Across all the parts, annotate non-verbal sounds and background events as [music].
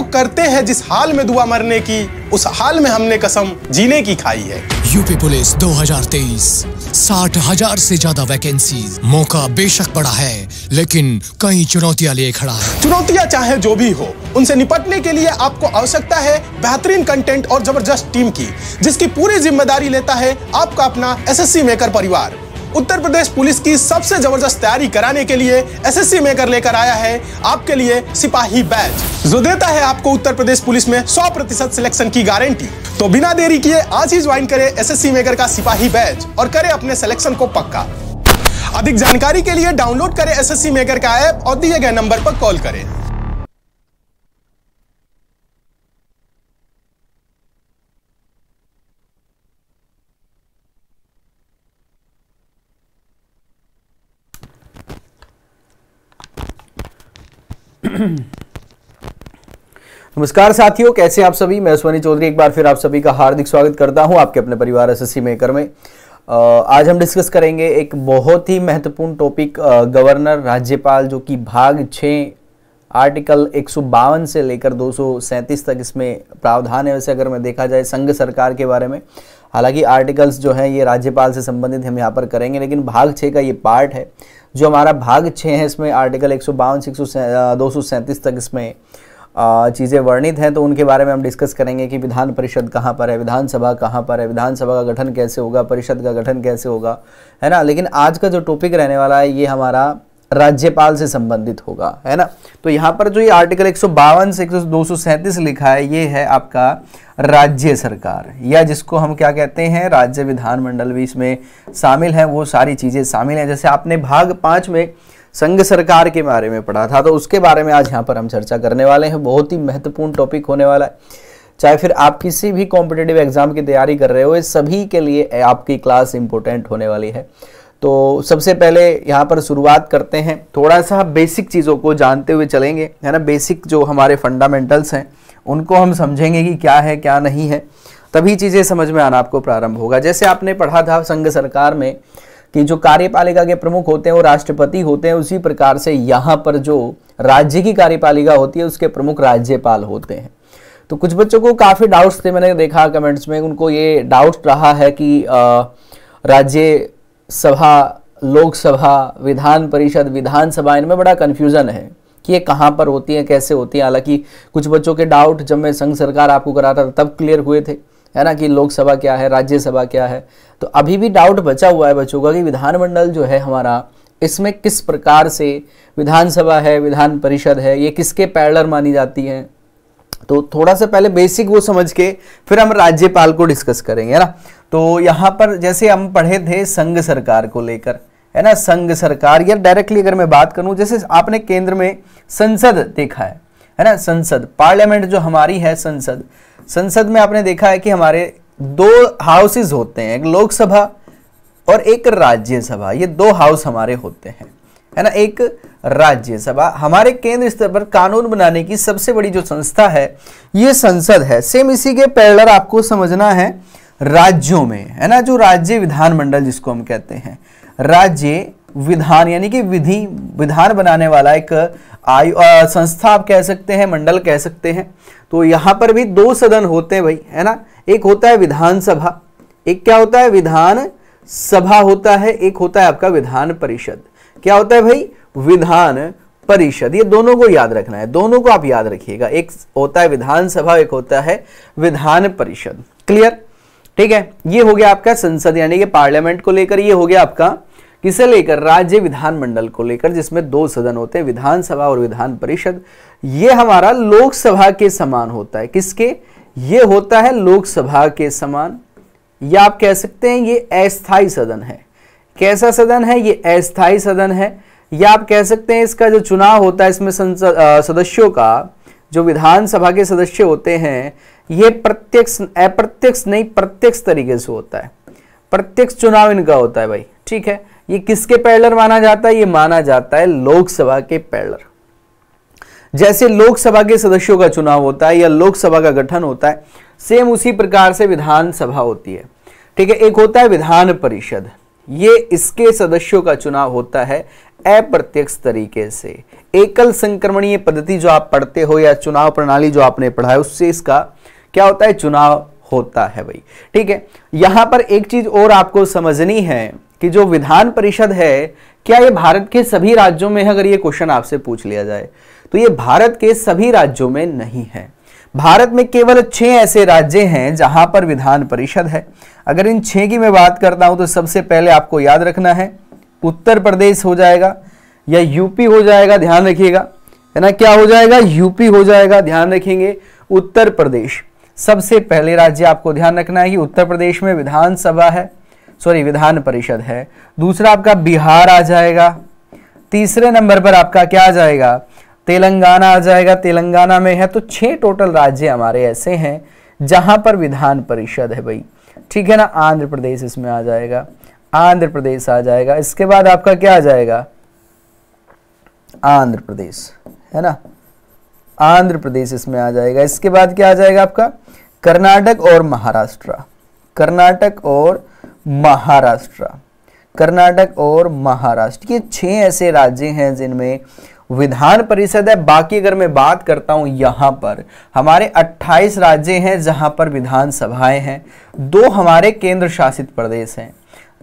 लोग करते हैं जिस हाल में दुआ मरने की उस हाल में हमने कसम जीने की खाई है यूपी पुलिस 2023 साठ हजार ऐसी ज्यादा वैकेंसी मौका बेशक बड़ा है लेकिन कई चुनौतियां लिए खड़ा है चुनौतियां चाहे जो भी हो उनसे निपटने के लिए आपको आवश्यकता है बेहतरीन कंटेंट और जबरदस्त टीम की जिसकी पूरी जिम्मेदारी लेता है आपका अपना सी मेकर परिवार उत्तर प्रदेश पुलिस की सबसे जबरदस्त तैयारी कराने के लिए एसएससी मेकर लेकर आया है आपके लिए सिपाही बैच जो देता है आपको उत्तर प्रदेश पुलिस में 100 प्रतिशत सिलेक्शन की गारंटी तो बिना देरी किए आज ही ज्वाइन करें एसएससी मेकर का सिपाही बैच और करें अपने सिलेक्शन को पक्का अधिक जानकारी के लिए डाउनलोड करें एसएससी मेकर का ऐप और दिए गए नंबर पर कॉल करें [clears throat] नमस्कार साथियों कैसे आप सभी मैं सुनी चौधरी एक बार फिर आप सभी का हार्दिक स्वागत करता हूं आपके अपने परिवार एस मेकर में आज हम डिस्कस करेंगे एक बहुत ही महत्वपूर्ण टॉपिक गवर्नर राज्यपाल जो कि भाग छः आर्टिकल एक से लेकर दो तक इसमें प्रावधान है वैसे अगर मैं देखा जाए संघ सरकार के बारे में हालांकि आर्टिकल्स जो हैं ये राज्यपाल से संबंधित हम यहाँ पर करेंगे लेकिन भाग छः का ये पार्ट है जो हमारा भाग छः है इसमें आर्टिकल एक सौ बावन एक सौ दो सौ सैंतीस तक इसमें चीज़ें वर्णित हैं तो उनके बारे में हम डिस्कस करेंगे कि विधान परिषद कहाँ पर है विधानसभा कहाँ पर है विधानसभा का गठन कैसे होगा परिषद का गठन कैसे होगा है ना लेकिन आज का जो टॉपिक रहने वाला है ये हमारा राज्यपाल से संबंधित होगा है ना तो यहाँ पर जो ये आर्टिकल एक से दो लिखा है ये है आपका राज्य सरकार या जिसको हम क्या कहते हैं राज्य विधानमंडल भी इसमें शामिल है वो सारी चीज़ें शामिल हैं जैसे आपने भाग पांच में संघ सरकार के बारे में पढ़ा था तो उसके बारे में आज यहाँ पर हम चर्चा करने वाले हैं बहुत ही महत्वपूर्ण टॉपिक होने वाला है चाहे फिर आप किसी भी कॉम्पिटेटिव एग्जाम की तैयारी कर रहे हो सभी के लिए आपकी क्लास इंपोर्टेंट होने वाली है तो सबसे पहले यहाँ पर शुरुआत करते हैं थोड़ा सा बेसिक चीज़ों को जानते हुए चलेंगे है ना बेसिक जो हमारे फंडामेंटल्स हैं उनको हम समझेंगे कि क्या है क्या नहीं है तभी चीज़ें समझ में आना आपको प्रारंभ होगा जैसे आपने पढ़ा था संघ सरकार में कि जो कार्यपालिका के प्रमुख होते हैं वो राष्ट्रपति होते हैं उसी प्रकार से यहाँ पर जो राज्य की कार्यपालिका होती है उसके प्रमुख राज्यपाल होते हैं तो कुछ बच्चों को काफ़ी डाउट्स थे मैंने देखा कमेंट्स में उनको ये डाउट रहा है कि राज्य सभा लोकसभा विधान परिषद विधानसभा इनमें बड़ा कन्फ्यूज़न है कि ये कहाँ पर होती हैं कैसे होती हैं हालांकि कुछ बच्चों के डाउट जब मैं संघ सरकार आपको कराता था तब क्लियर हुए थे है ना कि लोकसभा क्या है राज्यसभा क्या है तो अभी भी डाउट बचा हुआ है बच्चों का कि विधानमंडल जो है हमारा इसमें किस प्रकार से विधानसभा है विधान परिषद है ये किसके पैडलर मानी जाती है तो थोड़ा सा पहले बेसिक वो समझ के फिर हम राज्यपाल को डिस्कस करेंगे है ना तो यहाँ पर जैसे हम पढ़े थे संघ सरकार को लेकर है ना संघ सरकार या डायरेक्टली अगर मैं बात करूं जैसे आपने केंद्र में संसद देखा है है ना संसद पार्लियामेंट जो हमारी है संसद संसद में आपने देखा है कि हमारे दो हाउसेज होते हैं एक लोकसभा और एक राज्यसभा ये दो हाउस हमारे होते हैं है ना एक राज्यसभा हमारे केंद्र स्तर पर कानून बनाने की सबसे बड़ी जो संस्था है ये संसद है सेम इसी के पैरलर आपको समझना है राज्यों में है ना जो राज्य विधानमंडल जिसको हम कहते हैं राज्य विधान यानी कि विधि विधान बनाने वाला एक आयु संस्था आप कह सकते हैं मंडल कह सकते हैं तो यहां पर भी दो सदन होते हैं भाई है ना एक होता है विधानसभा एक क्या होता है विधान सभा होता है एक होता है आपका विधान परिषद क्या होता है भाई विधान परिषद ये दोनों को याद रखना है दोनों को आप याद रखिएगा एक होता है विधानसभा एक होता है विधान परिषद क्लियर ठीक है ये हो गया आपका संसद यानी कि पार्लियामेंट को लेकर ये हो गया आपका किसे लेकर राज्य विधानमंडल को लेकर जिसमें दो सदन होते हैं विधानसभा और विधान परिषद ये हमारा लोकसभा के समान होता है किसके ये होता है लोकसभा के समान या आप कह सकते हैं ये अस्थाई सदन है कैसा सदन है ये अस्थाई सदन है या आप कह सकते हैं इसका जो चुनाव होता है इसमें सदस्यों का जो विधानसभा के सदस्य होते हैं ये प्रत्यक्ष अप्रत्यक्ष नहीं प्रत्यक्ष तरीके से होता है प्रत्यक्ष चुनाव इनका होता है भाई ठीक है ये किसके पैडलर माना जाता है ये माना जाता है लोकसभा के पैडलर जैसे लोकसभा के सदस्यों का चुनाव होता है या लोकसभा का गठन होता है सेम उसी प्रकार से विधानसभा होती है ठीक है एक होता है विधान परिषद ये इसके सदस्यों का चुनाव होता है अप्रत्यक्ष तरीके से एकल संक्रमणीय पद्धति जो आप पढ़ते हो या चुनाव प्रणाली जो आपने पढ़ा है उससे इसका क्या होता है चुनाव होता है भाई ठीक है यहां पर एक चीज और आपको समझनी है कि जो विधान परिषद है क्या ये भारत के सभी राज्यों में है अगर ये क्वेश्चन आपसे पूछ लिया जाए तो ये भारत के सभी राज्यों में नहीं है भारत में केवल छह ऐसे राज्य हैं जहां पर विधान परिषद है अगर इन छह की मैं बात करता हूं तो सबसे पहले आपको याद रखना है उत्तर प्रदेश हो जाएगा या यूपी हो जाएगा ध्यान रखिएगा है ना क्या हो जाएगा यूपी हो जाएगा ध्यान रखेंगे उत्तर प्रदेश सबसे पहले राज्य आपको ध्यान रखना है कि उत्तर प्रदेश में विधानसभा है सॉरी विधान परिषद है दूसरा आपका बिहार आ जाएगा तीसरे नंबर पर आपका क्या आ जाएगा तेलंगाना आ जाएगा तेलंगाना में है तो छह टोटल राज्य हमारे ऐसे हैं जहां पर विधान परिषद है भाई ठीक है ना आंध्र प्रदेश इसमें आ जाएगा आंध्र प्रदेश आ जाएगा इसके बाद आपका क्या आ जाएगा आंध्र प्रदेश है ना आंध्र प्रदेश इसमें आ जाएगा इसके बाद क्या आ जाएगा आपका कर्नाटक और महाराष्ट्र कर्नाटक और महाराष्ट्र कर्नाटक और महाराष्ट्र ये छह ऐसे राज्य हैं जिनमें विधान परिषद है बाकी अगर मैं बात करता हूं यहां पर हमारे 28 राज्य हैं जहां पर विधानसभाएं हैं दो हमारे केंद्र शासित प्रदेश हैं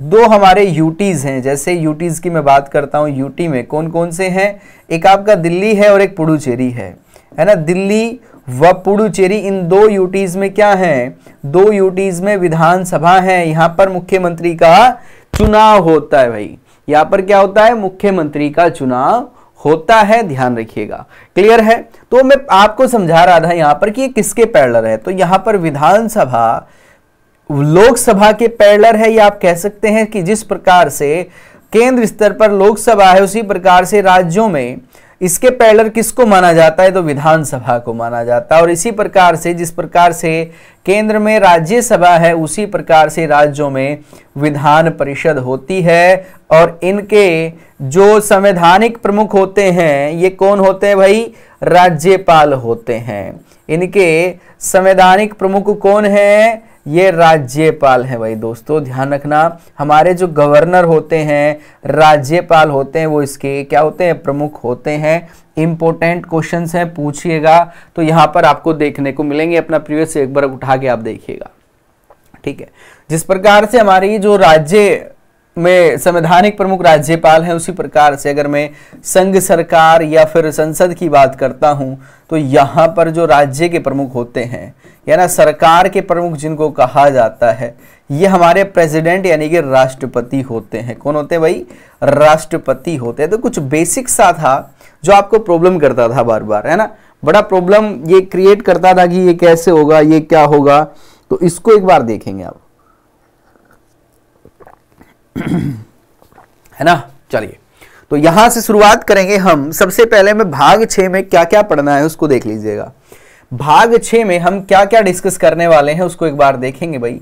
दो हमारे यूटीज़ हैं जैसे यूटीज़ की मैं बात करता हूँ यूटी में कौन कौन से हैं एक आपका दिल्ली है और एक पुडुचेरी है है ना दिल्ली व पुडुचेरी इन दो यूटीज़ में क्या है दो यूटीज़ में विधानसभा है यहाँ पर मुख्यमंत्री का चुनाव होता है भाई यहां पर क्या होता है मुख्यमंत्री का चुनाव होता है ध्यान रखिएगा क्लियर है तो मैं आपको समझा रहा था यहां पर कि ये किसके पैरलर है तो यहां पर विधानसभा लोकसभा के पैरलर है या आप कह सकते हैं कि जिस प्रकार से केंद्र स्तर पर लोकसभा है उसी प्रकार से राज्यों में इसके पैरलर किसको माना जाता है तो विधानसभा को माना जाता है और इसी प्रकार से जिस प्रकार से केंद्र में राज्यसभा है उसी प्रकार से राज्यों में विधान परिषद होती है और इनके जो संवैधानिक प्रमुख होते हैं ये कौन होते हैं भाई राज्यपाल होते हैं इनके संवैधानिक प्रमुख कौन है ये राज्यपाल हैं भाई दोस्तों ध्यान रखना हमारे जो गवर्नर होते हैं राज्यपाल होते हैं वो इसके क्या होते हैं प्रमुख होते हैं इंपॉर्टेंट क्वेश्चन हैं पूछिएगा तो यहाँ पर आपको देखने को मिलेंगे अपना प्रीवियस एक बार उठा के आप देखिएगा ठीक है जिस प्रकार से हमारी जो राज्य में संवैधानिक प्रमुख राज्यपाल हैं उसी प्रकार से अगर मैं संघ सरकार या फिर संसद की बात करता हूं तो यहां पर जो राज्य के प्रमुख होते हैं या ना सरकार के प्रमुख जिनको कहा जाता है ये हमारे प्रेसिडेंट यानी कि राष्ट्रपति होते हैं कौन होते हैं भाई राष्ट्रपति होते हैं तो कुछ बेसिक सा था जो आपको प्रॉब्लम करता था बार बार है ना बड़ा प्रॉब्लम ये क्रिएट करता था कि ये कैसे होगा ये क्या होगा तो इसको एक बार देखेंगे आप है ना चलिए तो यहां से शुरुआत करेंगे हम सबसे पहले में भाग छे में क्या क्या पढ़ना है उसको देख लीजिएगा भाग छे में हम क्या क्या डिस्कस करने वाले हैं उसको एक बार देखेंगे भाई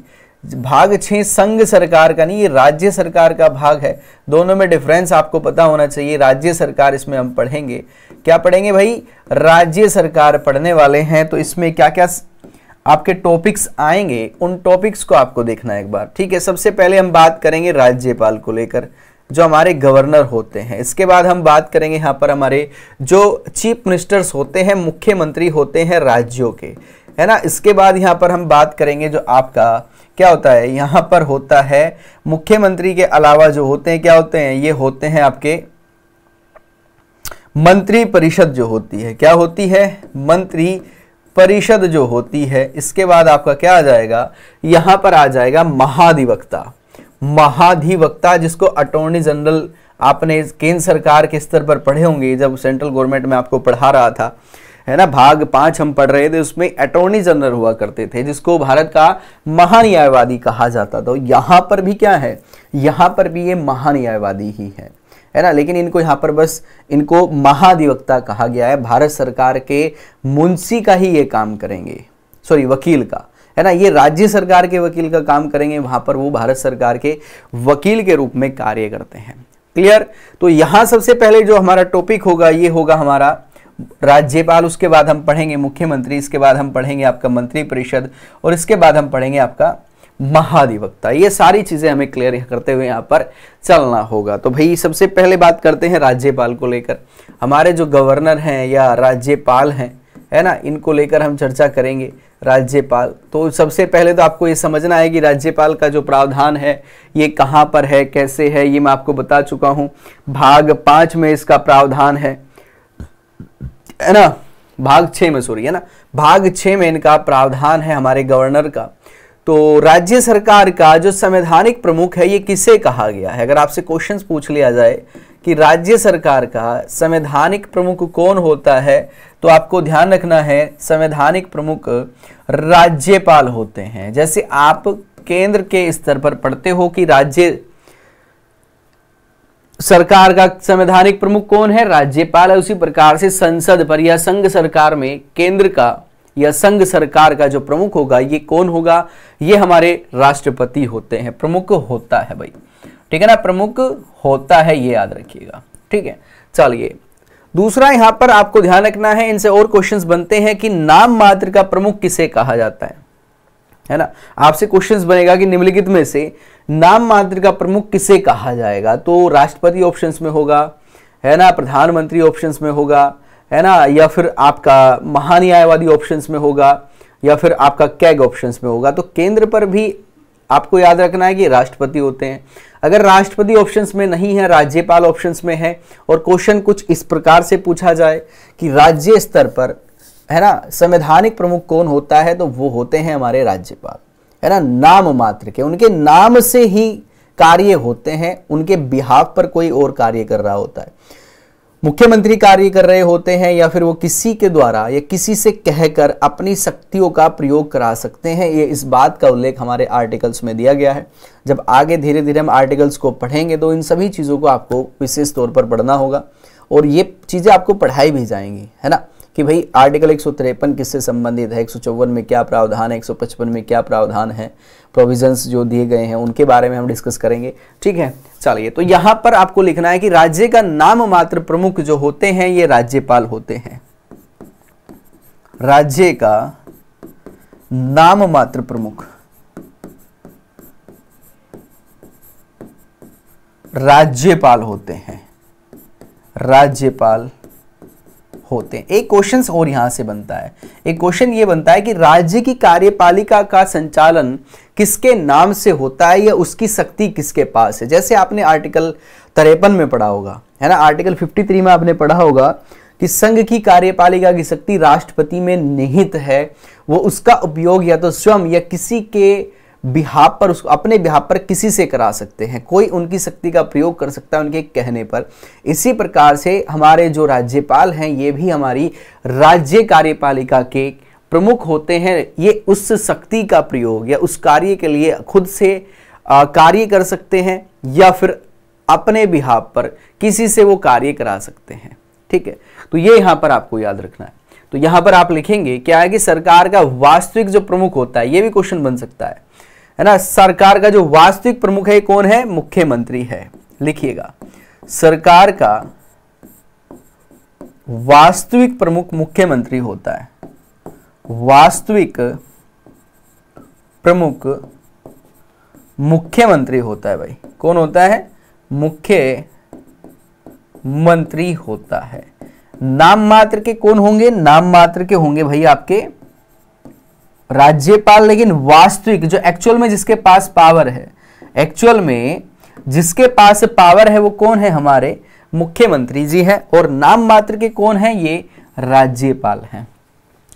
भाग छे संघ सरकार का नहीं ये राज्य सरकार का भाग है दोनों में डिफरेंस आपको पता होना चाहिए राज्य सरकार इसमें हम पढ़ेंगे क्या पढ़ेंगे भाई राज्य सरकार पढ़ने वाले हैं तो इसमें क्या क्या आपके टॉपिक्स आएंगे उन टॉपिक्स को आपको देखना है एक बार ठीक है सबसे पहले हम बात करेंगे राज्यपाल को लेकर जो हमारे गवर्नर होते हैं इसके बाद हम बात करेंगे यहाँ पर हमारे जो चीफ मिनिस्टर्स होते हैं मुख्यमंत्री होते हैं राज्यों के है ना इसके बाद यहाँ पर हम बात करेंगे जो आपका क्या होता है यहाँ पर होता है मुख्यमंत्री के अलावा जो होते हैं क्या होते हैं ये होते हैं आपके मंत्री परिषद जो होती है क्या होती है मंत्री परिषद जो होती है इसके बाद आपका क्या आ जाएगा यहां पर आ जाएगा महाधिवक्ता महाधिवक्ता जिसको अटोर्नी जनरल आपने केंद्र सरकार के स्तर पर पढ़े होंगे जब सेंट्रल गवर्नमेंट में आपको पढ़ा रहा था है ना भाग पांच हम पढ़ रहे थे उसमें अटोर्नी जनरल हुआ करते थे जिसको भारत का महान्यायवादी कहा जाता था तो यहां पर भी क्या है यहां पर भी ये महान्यायवादी ही है है ना लेकिन इनको यहाँ पर बस इनको महाधिवक्ता कहा गया है भारत सरकार के मुंशी का ही ये काम करेंगे सॉरी वकील का है ना ये राज्य सरकार के वकील का काम करेंगे वहां पर वो भारत सरकार के वकील के रूप में कार्य करते हैं क्लियर तो यहां सबसे पहले जो हमारा टॉपिक होगा ये होगा हमारा राज्यपाल उसके बाद हम पढ़ेंगे मुख्यमंत्री इसके बाद हम पढ़ेंगे आपका मंत्रिपरिषद और इसके बाद हम पढ़ेंगे आपका महाधिवक्ता ये सारी चीज़ें हमें क्लियर करते हुए यहाँ पर चलना होगा तो भाई सबसे पहले बात करते हैं राज्यपाल को लेकर हमारे जो गवर्नर हैं या राज्यपाल हैं है ना इनको लेकर हम चर्चा करेंगे राज्यपाल तो सबसे पहले तो आपको ये समझना है कि राज्यपाल का जो प्रावधान है ये कहाँ पर है कैसे है ये मैं आपको बता चुका हूँ भाग पाँच में इसका प्रावधान है है ना भाग छ में सॉरी है ना भाग छः में इनका प्रावधान है हमारे गवर्नर का तो राज्य सरकार का जो संवैधानिक प्रमुख है ये किसे कहा गया है अगर आपसे क्वेश्चंस पूछ लिया जाए कि राज्य सरकार का संवैधानिक प्रमुख कौन होता है तो आपको ध्यान रखना है संवैधानिक प्रमुख राज्यपाल होते हैं जैसे आप केंद्र के स्तर पर पढ़ते हो कि राज्य सरकार का संवैधानिक प्रमुख कौन है राज्यपाल है उसी प्रकार से संसद पर या संघ सरकार में केंद्र का या संघ सरकार का जो प्रमुख होगा ये कौन होगा ये हमारे राष्ट्रपति होते हैं प्रमुख होता है भाई ठीक है ना प्रमुख होता है ये याद रखिएगा ठीक है चलिए दूसरा यहां पर आपको ध्यान रखना है इनसे और क्वेश्चंस बनते हैं कि नाम मात्र का प्रमुख किसे कहा जाता है है ना आपसे क्वेश्चंस बनेगा कि निम्नलिखित में से नाम मात्र का प्रमुख किसे कहा जाएगा तो राष्ट्रपति ऑप्शंस में होगा है ना प्रधानमंत्री ऑप्शंस में होगा है ना या फिर आपका महान्यायवादी ऑप्शंस में होगा या फिर आपका कैग ऑप्शंस में होगा तो केंद्र पर भी आपको याद रखना है कि राष्ट्रपति होते हैं अगर राष्ट्रपति ऑप्शंस में नहीं है राज्यपाल ऑप्शंस में है और क्वेश्चन कुछ इस प्रकार से पूछा जाए कि राज्य स्तर पर है ना संवैधानिक प्रमुख कौन होता है तो वो होते हैं हमारे राज्यपाल है ना नाम मात्र के उनके नाम से ही कार्य होते हैं उनके बिहाव पर कोई और कार्य कर रहा होता है मुख्यमंत्री कार्य कर रहे होते हैं या फिर वो किसी के द्वारा या किसी से कहकर अपनी शक्तियों का प्रयोग करा सकते हैं ये इस बात का उल्लेख हमारे आर्टिकल्स में दिया गया है जब आगे धीरे धीरे हम आर्टिकल्स को पढ़ेंगे तो इन सभी चीज़ों को आपको विशेष तौर पर पढ़ना होगा और ये चीज़ें आपको पढ़ाई भी जाएंगी है ना कि भाई आर्टिकल एक किससे संबंधित है एक में क्या प्रावधान है एक में क्या प्रावधान है प्रोविजंस जो दिए गए हैं उनके बारे में हम डिस्कस करेंगे ठीक है चलिए तो यहाँ पर आपको लिखना है कि राज्य का नाम मात्र प्रमुख जो होते हैं ये राज्यपाल होते हैं राज्य का नाम मात्र प्रमुख राज्यपाल होते हैं राज्यपाल होते हैं एक क्वेश्चन और यहां से बनता है एक क्वेश्चन ये बनता है कि राज्य की कार्यपालिका का संचालन किसके नाम से होता है या उसकी शक्ति किसके पास है जैसे आपने आर्टिकल तिरपन में पढ़ा होगा है ना आर्टिकल 53 में आपने पढ़ा होगा कि संघ की कार्यपालिका की शक्ति राष्ट्रपति में निहित है वो उसका उपयोग या तो स्वयं या किसी के बिहाब पर उसको अपने बिहाब पर किसी से करा सकते हैं कोई उनकी शक्ति का प्रयोग कर सकता है उनके कहने पर इसी प्रकार से हमारे जो राज्यपाल हैं ये भी हमारी राज्य कार्यपालिका के प्रमुख होते हैं ये उस शक्ति का प्रयोग या उस कार्य के लिए खुद से कार्य कर सकते हैं या फिर अपने बिहाब पर किसी से वो कार्य करा सकते हैं ठीक है तो ये यहाँ पर आपको याद रखना है तो यहाँ पर आप लिखेंगे क्या है कि सरकार का वास्तविक जो प्रमुख होता है ये भी क्वेश्चन बन सकता है है ना सरकार का जो वास्तविक प्रमुख है कौन है मुख्यमंत्री है लिखिएगा सरकार का वास्तविक प्रमुख मुख्यमंत्री होता है वास्तविक प्रमुख मुख्यमंत्री होता है भाई कौन होता है मुख्य मंत्री होता है नाम मात्र के कौन होंगे नाम मात्र के होंगे भाई आपके राज्यपाल लेकिन वास्तविक जो एक्चुअल में जिसके पास पावर है एक्चुअल में जिसके पास पावर है वो कौन है हमारे मुख्यमंत्री जी हैं और नाम मात्र के कौन है ये राज्यपाल हैं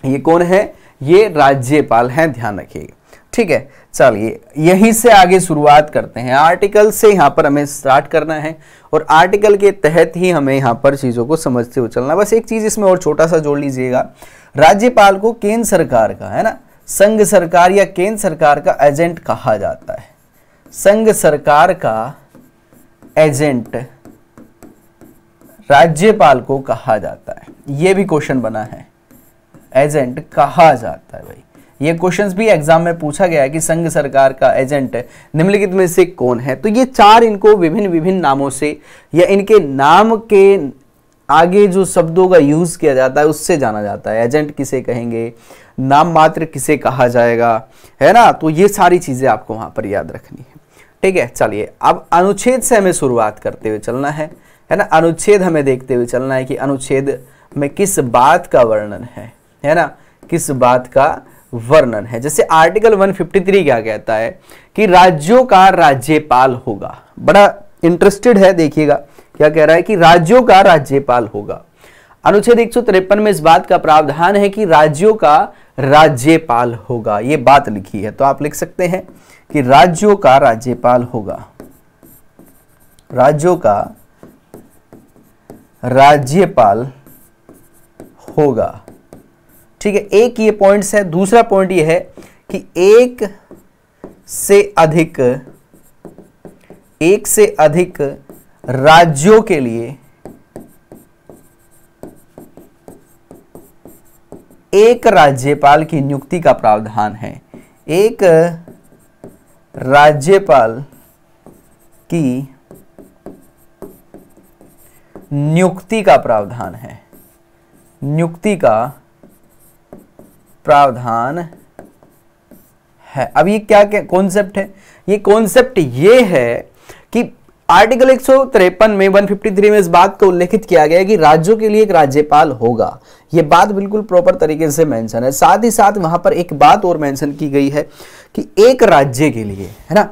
ये कौन है ये राज्यपाल हैं ध्यान रखिएगा ठीक है चलिए यहीं से आगे शुरुआत करते हैं आर्टिकल से यहाँ पर हमें स्टार्ट करना है और आर्टिकल के तहत ही हमें यहाँ पर चीज़ों को समझते हुए चलना बस एक चीज़ इसमें और छोटा सा जोड़ लीजिएगा राज्यपाल को केंद्र सरकार का है ना संघ सरकार या केंद्र सरकार का एजेंट कहा जाता है संघ सरकार का एजेंट राज्यपाल को कहा जाता है यह भी क्वेश्चन बना है एजेंट कहा जाता है भाई ये क्वेश्चंस भी एग्जाम में पूछा गया है कि संघ सरकार का एजेंट निम्नलिखित में से कौन है तो ये चार इनको विभिन्न विभिन्न नामों से या इनके नाम के आगे जो शब्दों का यूज किया जाता है उससे जाना जाता है एजेंट किसे कहेंगे नाम मात्र किसे कहा जाएगा है ना तो ये सारी चीज़ें आपको वहां पर याद रखनी है ठीक है चलिए अब अनुच्छेद से हमें शुरुआत करते हुए चलना है है ना अनुच्छेद हमें देखते हुए चलना है कि अनुच्छेद में किस बात का वर्णन है है ना किस बात का वर्णन है जैसे आर्टिकल 153 क्या कहता है कि राज्यों का राज्यपाल होगा बड़ा इंटरेस्टेड है देखिएगा क्या कह रहा है कि राज्यों का राज्यपाल होगा अनुच्छेद एक में इस बात का प्रावधान है कि राज्यों का राज्यपाल होगा ये बात लिखी है तो आप लिख सकते हैं कि राज्यों का राज्यपाल होगा राज्यों का राज्यपाल होगा ठीक है एक ये पॉइंट्स है दूसरा पॉइंट ये है कि एक से अधिक एक से अधिक राज्यों के लिए एक राज्यपाल की नियुक्ति का प्रावधान है एक राज्यपाल की नियुक्ति का प्रावधान है नियुक्ति का प्रावधान है अब ये क्या क्या कॉन्सेप्ट है ये कॉन्सेप्ट ये है आर्टिकल एक में 153 में इस बात को उल्लेखित किया गया कि राज्यों के लिए एक राज्यपाल होगा ये बात बिल्कुल प्रॉपर तरीके से मेंशन है साथ ही साथ वहां पर एक बात और मेंशन की गई है कि एक राज्य के लिए है ना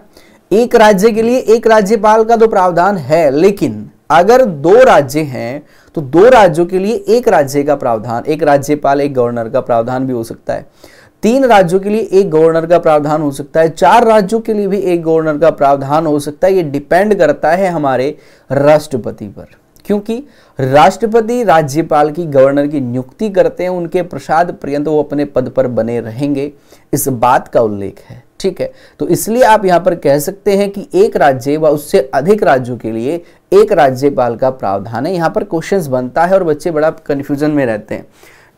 एक राज्य के लिए एक राज्यपाल का तो प्रावधान है लेकिन अगर दो राज्य हैं तो दो राज्यों के लिए एक राज्य का प्रावधान एक राज्यपाल एक गवर्नर का प्रावधान भी हो सकता है तीन राज्यों के लिए एक गवर्नर का प्रावधान हो सकता है चार राज्यों के लिए भी एक गवर्नर का प्रावधान हो सकता है ये डिपेंड करता है हमारे राष्ट्रपति पर क्योंकि राष्ट्रपति राज्यपाल की गवर्नर की नियुक्ति करते हैं उनके प्रसाद पर्यंत वो अपने पद पर बने रहेंगे इस बात का उल्लेख है ठीक है तो इसलिए आप यहां पर कह सकते हैं कि एक राज्य व उससे अधिक राज्यों के लिए एक राज्यपाल का प्रावधान है यहां पर क्वेश्चंस बनता है और बच्चे बड़ा कंफ्यूजन में रहते हैं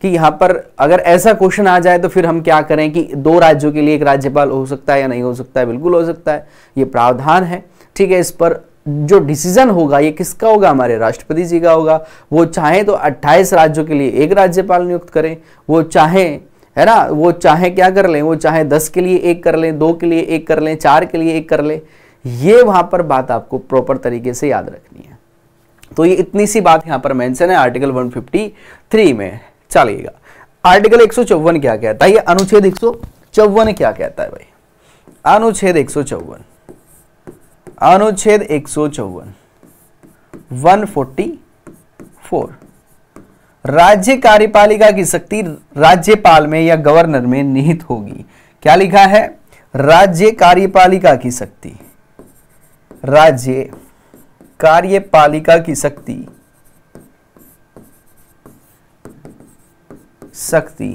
कि यहाँ पर अगर ऐसा क्वेश्चन आ जाए तो फिर हम क्या करें कि दो राज्यों के लिए एक राज्यपाल हो सकता है या नहीं हो सकता है बिल्कुल हो सकता है ये प्रावधान है ठीक है इस पर जो डिसीजन होगा ये किसका होगा हमारे राष्ट्रपति जी का होगा वो चाहे तो 28 राज्यों के लिए एक राज्यपाल नियुक्त करें वो चाहे है ना वो चाहे क्या कर लें वो चाहे दस के लिए एक कर लें दो के लिए एक कर लें चार के लिए एक कर लें ये वहाँ पर बात आपको प्रॉपर तरीके से याद रखनी है तो ये इतनी सी बात यहाँ पर मैंशन है आर्टिकल वन में चलेगा आर्टिकल एक क्या कहता है अनुच्छेद एक क्या कहता है भाई अनुच्छेद एक अनुच्छेद एक सौ चौवन वन फोर्टी फोर राज्य कार्यपालिका की शक्ति राज्यपाल में या गवर्नर में निहित होगी क्या लिखा है राज्य कार्यपालिका की शक्ति राज्य कार्यपालिका की शक्ति शक्ति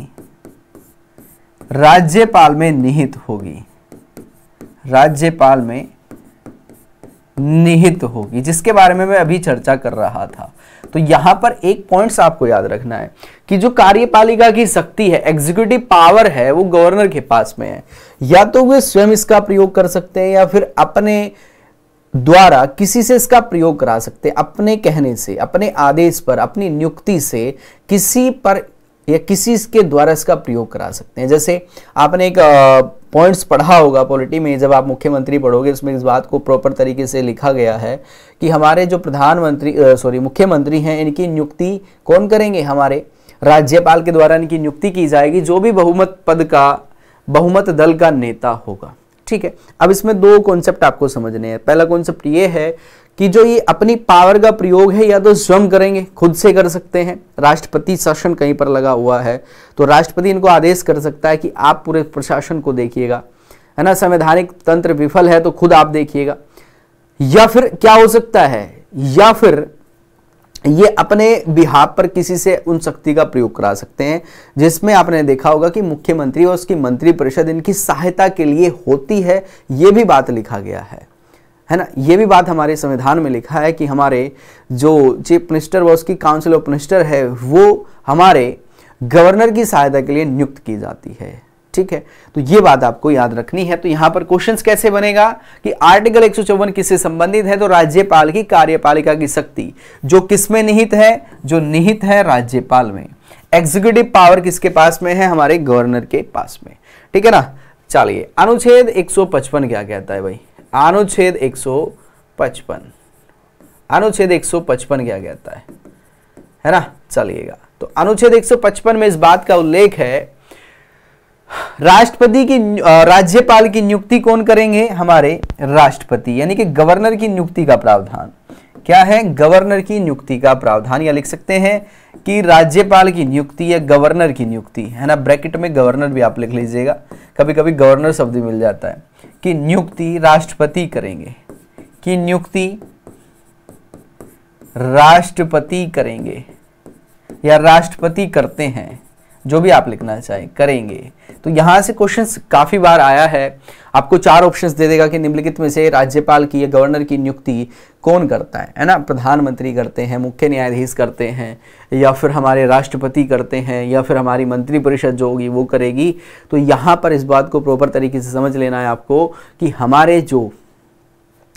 राज्यपाल में निहित होगी राज्यपाल में निहित होगी जिसके बारे में मैं अभी चर्चा कर रहा था तो यहां पर एक पॉइंट्स आपको याद रखना है कि जो कार्यपालिका की शक्ति है एग्जीक्यूटिव पावर है वो गवर्नर के पास में है या तो वे स्वयं इसका प्रयोग कर सकते हैं या फिर अपने द्वारा किसी से इसका प्रयोग करा सकते हैं अपने कहने से अपने आदेश पर अपनी नियुक्ति से किसी पर या किसी के द्वारा इसका प्रयोग करा सकते हैं जैसे आपने एक पॉइंट्स पढ़ा होगा पॉलिटी में जब आप मुख्यमंत्री पढ़ोगे उसमें इस बात को प्रॉपर तरीके से लिखा गया है कि हमारे जो प्रधानमंत्री सॉरी मुख्यमंत्री हैं इनकी नियुक्ति कौन करेंगे हमारे राज्यपाल के द्वारा इनकी नियुक्ति की जाएगी जो भी बहुमत पद का बहुमत दल का नेता होगा ठीक है अब इसमें दो कॉन्सेप्ट आपको समझने हैं पहला कॉन्सेप्ट ये है कि जो ये अपनी पावर का प्रयोग है या तो स्वयं करेंगे खुद से कर सकते हैं राष्ट्रपति शासन कहीं पर लगा हुआ है तो राष्ट्रपति इनको आदेश कर सकता है कि आप पूरे प्रशासन को देखिएगा है ना संवैधानिक तंत्र विफल है तो खुद आप देखिएगा या फिर क्या हो सकता है या फिर ये अपने बिहार पर किसी से उन शक्ति का प्रयोग करा सकते हैं जिसमें आपने देखा होगा कि मुख्यमंत्री और उसकी मंत्रिपरिषद इनकी सहायता के लिए होती है ये भी बात लिखा गया है है ना ये भी बात हमारे संविधान में लिखा है कि हमारे जो चीफ मिनिस्टर व उसकी काउंसिल ऑफ मिनिस्टर है वो हमारे गवर्नर की सहायता के लिए नियुक्त की जाती है ठीक है तो ये बात आपको याद रखनी है तो यहां पर क्वेश्चंस कैसे बनेगा कि आर्टिकल एक किससे संबंधित है तो राज्यपाल की कार्यपालिका की शक्ति जो किसमें निहित है जो निहित है राज्यपाल में एग्जीक्यूटिव पावर किसके पास में है हमारे गवर्नर के पास में ठीक है ना चलिए अनुच्छेद 155 क्या कहता है भाई अनुच्छेद 155 अनुच्छेद 155 क्या कहता है है ना चलिएगा तो अनुच्छेद 155 में इस बात का उल्लेख है राष्ट्रपति की राज्यपाल की नियुक्ति कौन करेंगे हमारे राष्ट्रपति यानी कि गवर्नर की नियुक्ति का प्रावधान क्या है गवर्नर की नियुक्ति का प्रावधान या लिख सकते हैं कि राज्यपाल की नियुक्ति या गवर्नर की नियुक्ति है ना ब्रैकेट में गवर्नर भी आप लिख लीजिएगा कभी कभी गवर्नर शब्द मिल जाता है की नियुक्ति राष्ट्रपति करेंगे की नियुक्ति राष्ट्रपति करेंगे या राष्ट्रपति करते हैं जो भी आप लिखना चाहें करेंगे तो यहाँ से क्वेश्चन काफ़ी बार आया है आपको चार ऑप्शंस दे देगा कि निम्नलिखित में से राज्यपाल की या गवर्नर की नियुक्ति कौन करता है है ना प्रधानमंत्री करते हैं मुख्य न्यायाधीश करते हैं या फिर हमारे राष्ट्रपति करते हैं या फिर हमारी मंत्रिपरिषद जो होगी वो करेगी तो यहाँ पर इस बात को प्रॉपर तरीके से समझ लेना है आपको कि हमारे जो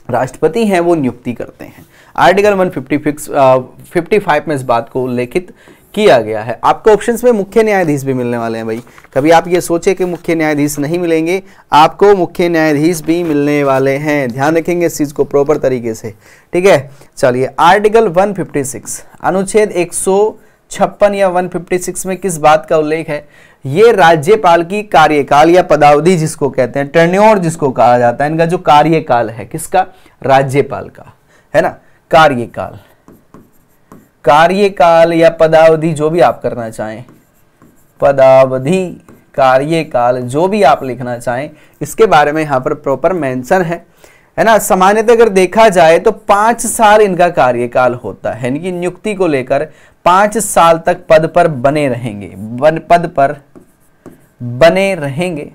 राष्ट्रपति हैं वो नियुक्ति करते हैं article one fifty fifty five में इस बात को उल्लेखित किया गया है आपको ऑप्शंस में मुख्य न्यायाधीश भी मिलने वाले हैं भाई कभी आप ये सोचे कि मुख्य न्यायाधीश नहीं मिलेंगे आपको मुख्य न्यायाधीश भी मिलने वाले हैं ध्यान रखेंगे इस चीज़ को प्रॉपर तरीके से ठीक है चलिए आर्टिकल 156 अनुच्छेद एक छप्पन या 156 में किस बात का उल्लेख है ये राज्यपाल की कार्यकाल या पदावधि जिसको कहते हैं टर्न्योर जिसको कहा जाता है इनका जो कार्यकाल है किसका राज्यपाल का है ना कार्यकाल कार्यकाल या पदावधि जो भी आप करना चाहें पदावधि कार्यकाल जो भी आप लिखना चाहें इसके बारे में यहाँ पर प्रॉपर मेंशन है है ना सामान्यतः अगर देखा जाए तो पाँच साल इनका कार्यकाल होता है यानी कि नियुक्ति को लेकर पाँच साल तक पद पर बने रहेंगे बन, पद पर बने रहेंगे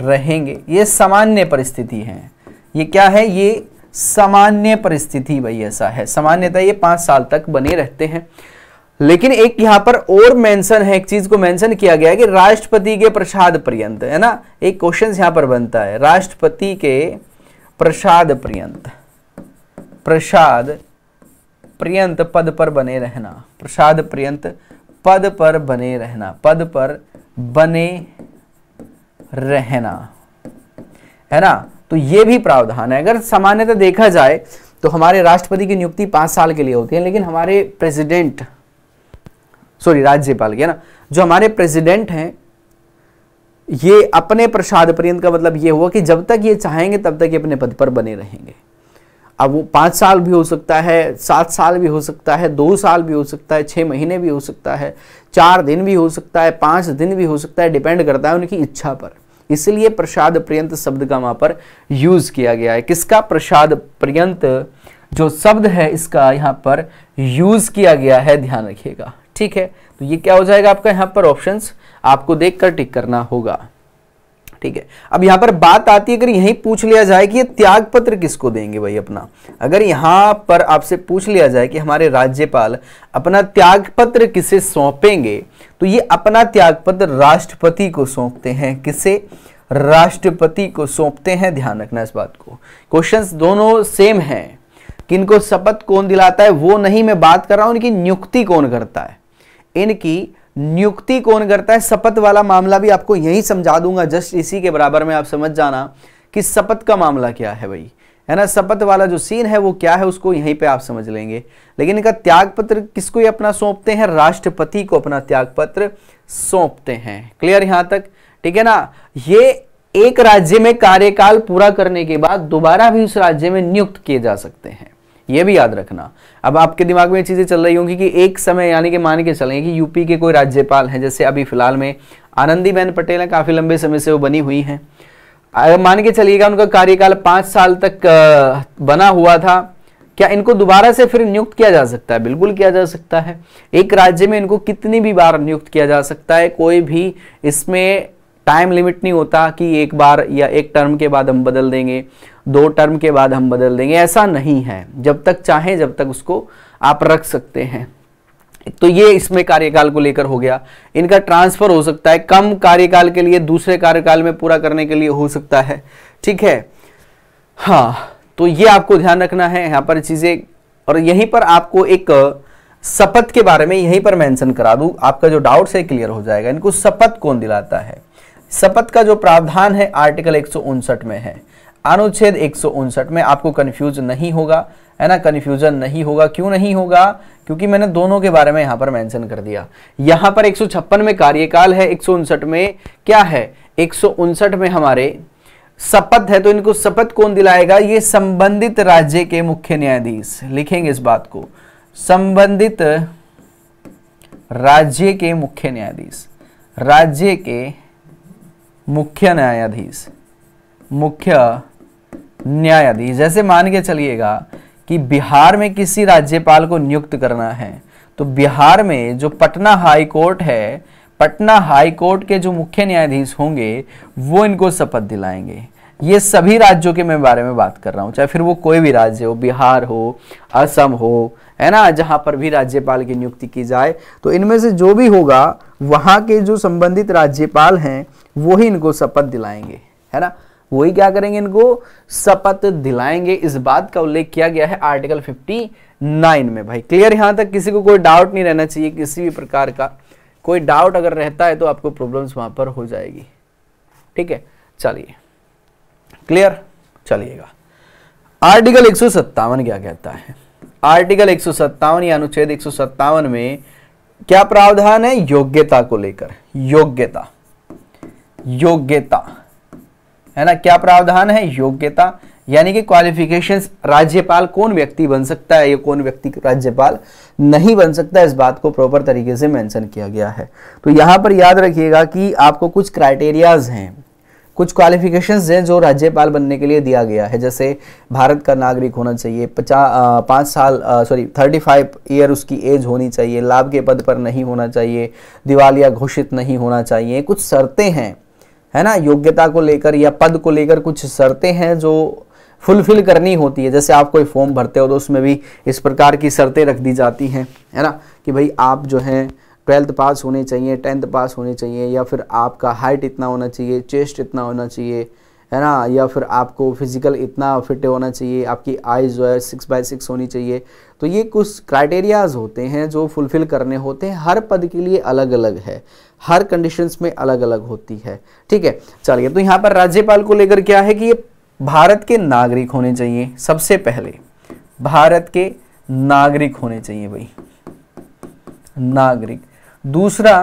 रहेंगे ये सामान्य परिस्थिति है ये क्या है ये सामान्य परिस्थिति भाई ऐसा है सामान्यतः ये पांच साल तक बने रहते हैं लेकिन एक यहां पर और मेंशन है एक चीज को मेंशन किया गया है कि राष्ट्रपति के प्रसाद पर्यंत है ना एक क्वेश्चन यहां पर बनता है राष्ट्रपति के प्रसाद पर्यंत प्रसाद पर्यंत पद पर बने रहना प्रसाद पर्यंत पद पर बने रहना पद पर बने रहना है ना तो ये भी प्रावधान है अगर सामान्यतः देखा जाए तो हमारे राष्ट्रपति की नियुक्ति पांच साल के लिए होती है लेकिन हमारे प्रेसिडेंट सॉरी राज्यपाल के ना जो हमारे प्रेसिडेंट हैं ये अपने प्रसाद पर्यंत का मतलब ये हुआ कि जब तक ये चाहेंगे तब तक ये अपने पद पर बने रहेंगे अब वो पाँच साल भी हो सकता है सात साल भी हो सकता है दो साल भी हो सकता है छः महीने भी हो सकता है चार दिन भी हो सकता है पाँच दिन भी हो सकता है डिपेंड करता है उनकी इच्छा पर इसलिए प्रसाद पर्यंत शब्द का वहां पर यूज किया गया है किसका प्रसाद पर्यंत जो शब्द है इसका यहां पर यूज किया गया है ध्यान रखिएगा ठीक है तो ये क्या हो जाएगा आपका यहां पर ऑप्शंस आपको देखकर टिक करना होगा ठीक है अब यहां पर बात आती है अगर यही पूछ लिया जाए कि ये त्याग पत्र किसको देंगे भाई अपना अगर यहां पर आपसे पूछ लिया जाए कि हमारे राज्यपाल अपना त्याग पत्र किसे सौंपेंगे तो ये अपना त्याग पत्र राष्ट्रपति को सौंपते हैं किसे राष्ट्रपति को सौंपते हैं ध्यान रखना इस बात को क्वेश्चन दोनों सेम कि किनको शपथ कौन दिलाता है वो नहीं मैं बात कर रहा हूं इनकी नियुक्ति कौन करता है इनकी नियुक्ति कौन करता है शपथ वाला मामला भी आपको यही समझा दूंगा जस्ट इसी के बराबर में आप समझ जाना कि शपथ का मामला क्या है भाई है ना शपथ वाला जो सीन है वो क्या है उसको यहीं पे आप समझ लेंगे लेकिन इनका त्यागपत्र किसको ये अपना सौंपते हैं राष्ट्रपति को अपना त्यागपत्र सौंपते हैं क्लियर यहां तक ठीक है ना ये एक राज्य में कार्यकाल पूरा करने के बाद दोबारा भी उस राज्य में नियुक्त किए जा सकते हैं ये भी याद रखना अब आपके दिमाग में चीज़ें चल रही होंगी कि एक समय यानी कि मान के चलें कि यूपी के कोई राज्यपाल हैं जैसे अभी फिलहाल में आनंदीबेन पटेल हैं काफ़ी लंबे समय से वो बनी हुई हैं मान के चलिएगा उनका कार्यकाल पांच साल तक बना हुआ था क्या इनको दोबारा से फिर नियुक्त किया जा सकता है बिल्कुल किया जा सकता है एक राज्य में इनको कितनी भी बार नियुक्त किया जा सकता है कोई भी इसमें टाइम लिमिट नहीं होता कि एक बार या एक टर्म के बाद हम बदल देंगे दो टर्म के बाद हम बदल देंगे ऐसा नहीं है जब तक चाहें जब तक उसको आप रख सकते हैं तो ये इसमें कार्यकाल को लेकर हो गया इनका ट्रांसफर हो सकता है कम कार्यकाल के लिए दूसरे कार्यकाल में पूरा करने के लिए हो सकता है ठीक है हाँ तो ये आपको ध्यान रखना है यहां पर चीज़ें और यहीं पर आपको एक शपथ के बारे में यहीं पर मेंशन करा दूं आपका जो डाउट्स है क्लियर हो जाएगा इनको शपथ कौन दिलाता है शपथ का जो प्रावधान है आर्टिकल एक में है अनुच्छेद एक में आपको कन्फ्यूज नहीं होगा है ना कन्फ्यूजन नहीं होगा क्यों नहीं होगा क्योंकि मैंने दोनों के बारे में यहां पर मेंशन कर दिया यहां पर एक में कार्यकाल है एक में क्या है एक में हमारे शपथ है तो इनको शपथ कौन दिलाएगा ये संबंधित राज्य के मुख्य न्यायाधीश लिखेंगे इस बात को संबंधित राज्य के मुख्य न्यायाधीश राज्य के मुख्य न्यायाधीश मुख्य न्यायाधीश जैसे मान के चलिएगा कि बिहार में किसी राज्यपाल को नियुक्त करना है तो बिहार में जो पटना हाई कोर्ट है पटना हाई कोर्ट के जो मुख्य न्यायाधीश होंगे वो इनको शपथ दिलाएंगे ये सभी राज्यों के मैं बारे में बात कर रहा हूँ चाहे फिर वो कोई भी राज्य हो बिहार हो असम हो है ना जहाँ पर भी राज्यपाल की नियुक्ति की जाए तो इनमें से जो भी होगा वहाँ के जो संबंधित राज्यपाल हैं वही इनको शपथ दिलाएंगे है ना वही क्या करेंगे इनको शपथ दिलाएंगे इस बात का उल्लेख किया गया है आर्टिकल 59 में भाई क्लियर यहां तक किसी को कोई डाउट नहीं रहना चाहिए किसी भी प्रकार का कोई डाउट अगर रहता है तो आपको प्रॉब्लम्स वहां पर हो जाएगी ठीक है चलिए क्लियर चलिएगा आर्टिकल एक क्या कहता है आर्टिकल एक या अनुच्छेद एक में क्या प्रावधान है योग्यता को लेकर योग्यता योग्यता है ना क्या प्रावधान है योग्यता यानी कि क्वालिफिकेशंस राज्यपाल कौन व्यक्ति बन सकता है या कौन व्यक्ति राज्यपाल नहीं बन सकता इस बात को प्रॉपर तरीके से मेंशन किया गया है तो यहां पर याद रखिएगा कि आपको कुछ क्राइटेरियाज हैं कुछ क्वालिफिकेशंस हैं जो राज्यपाल बनने के लिए दिया गया है जैसे भारत का नागरिक होना चाहिए पचास पाँच साल सॉरी थर्टी फाइव ईयर उसकी एज होनी चाहिए लाभ के पद पर नहीं होना चाहिए दिवालिया घोषित नहीं होना चाहिए कुछ शर्तें हैं है ना योग्यता को लेकर या पद को लेकर कुछ शर्तें हैं जो फुलफिल करनी होती है जैसे आप कोई फॉर्म भरते हो तो उसमें भी इस प्रकार की शर्तें रख दी जाती हैं है ना कि भाई आप जो हैं ट्वेल्थ पास होने चाहिए टेंथ पास होने चाहिए या फिर आपका हाइट इतना होना चाहिए चेस्ट इतना होना चाहिए है ना या फिर आपको फिज़िकल इतना फिट होना चाहिए आपकी आइज़ जो है सिक्स बाय सिक्स होनी चाहिए तो ये कुछ क्राइटेरियाज़ होते हैं जो फुलफ़िल करने होते हैं हर पद के लिए अलग अलग है हर कंडीशंस में अलग अलग होती है ठीक है चलिए तो यहाँ पर राज्यपाल को लेकर क्या है कि ये भारत के नागरिक होने चाहिए सबसे पहले भारत के नागरिक होने चाहिए भाई नागरिक दूसरा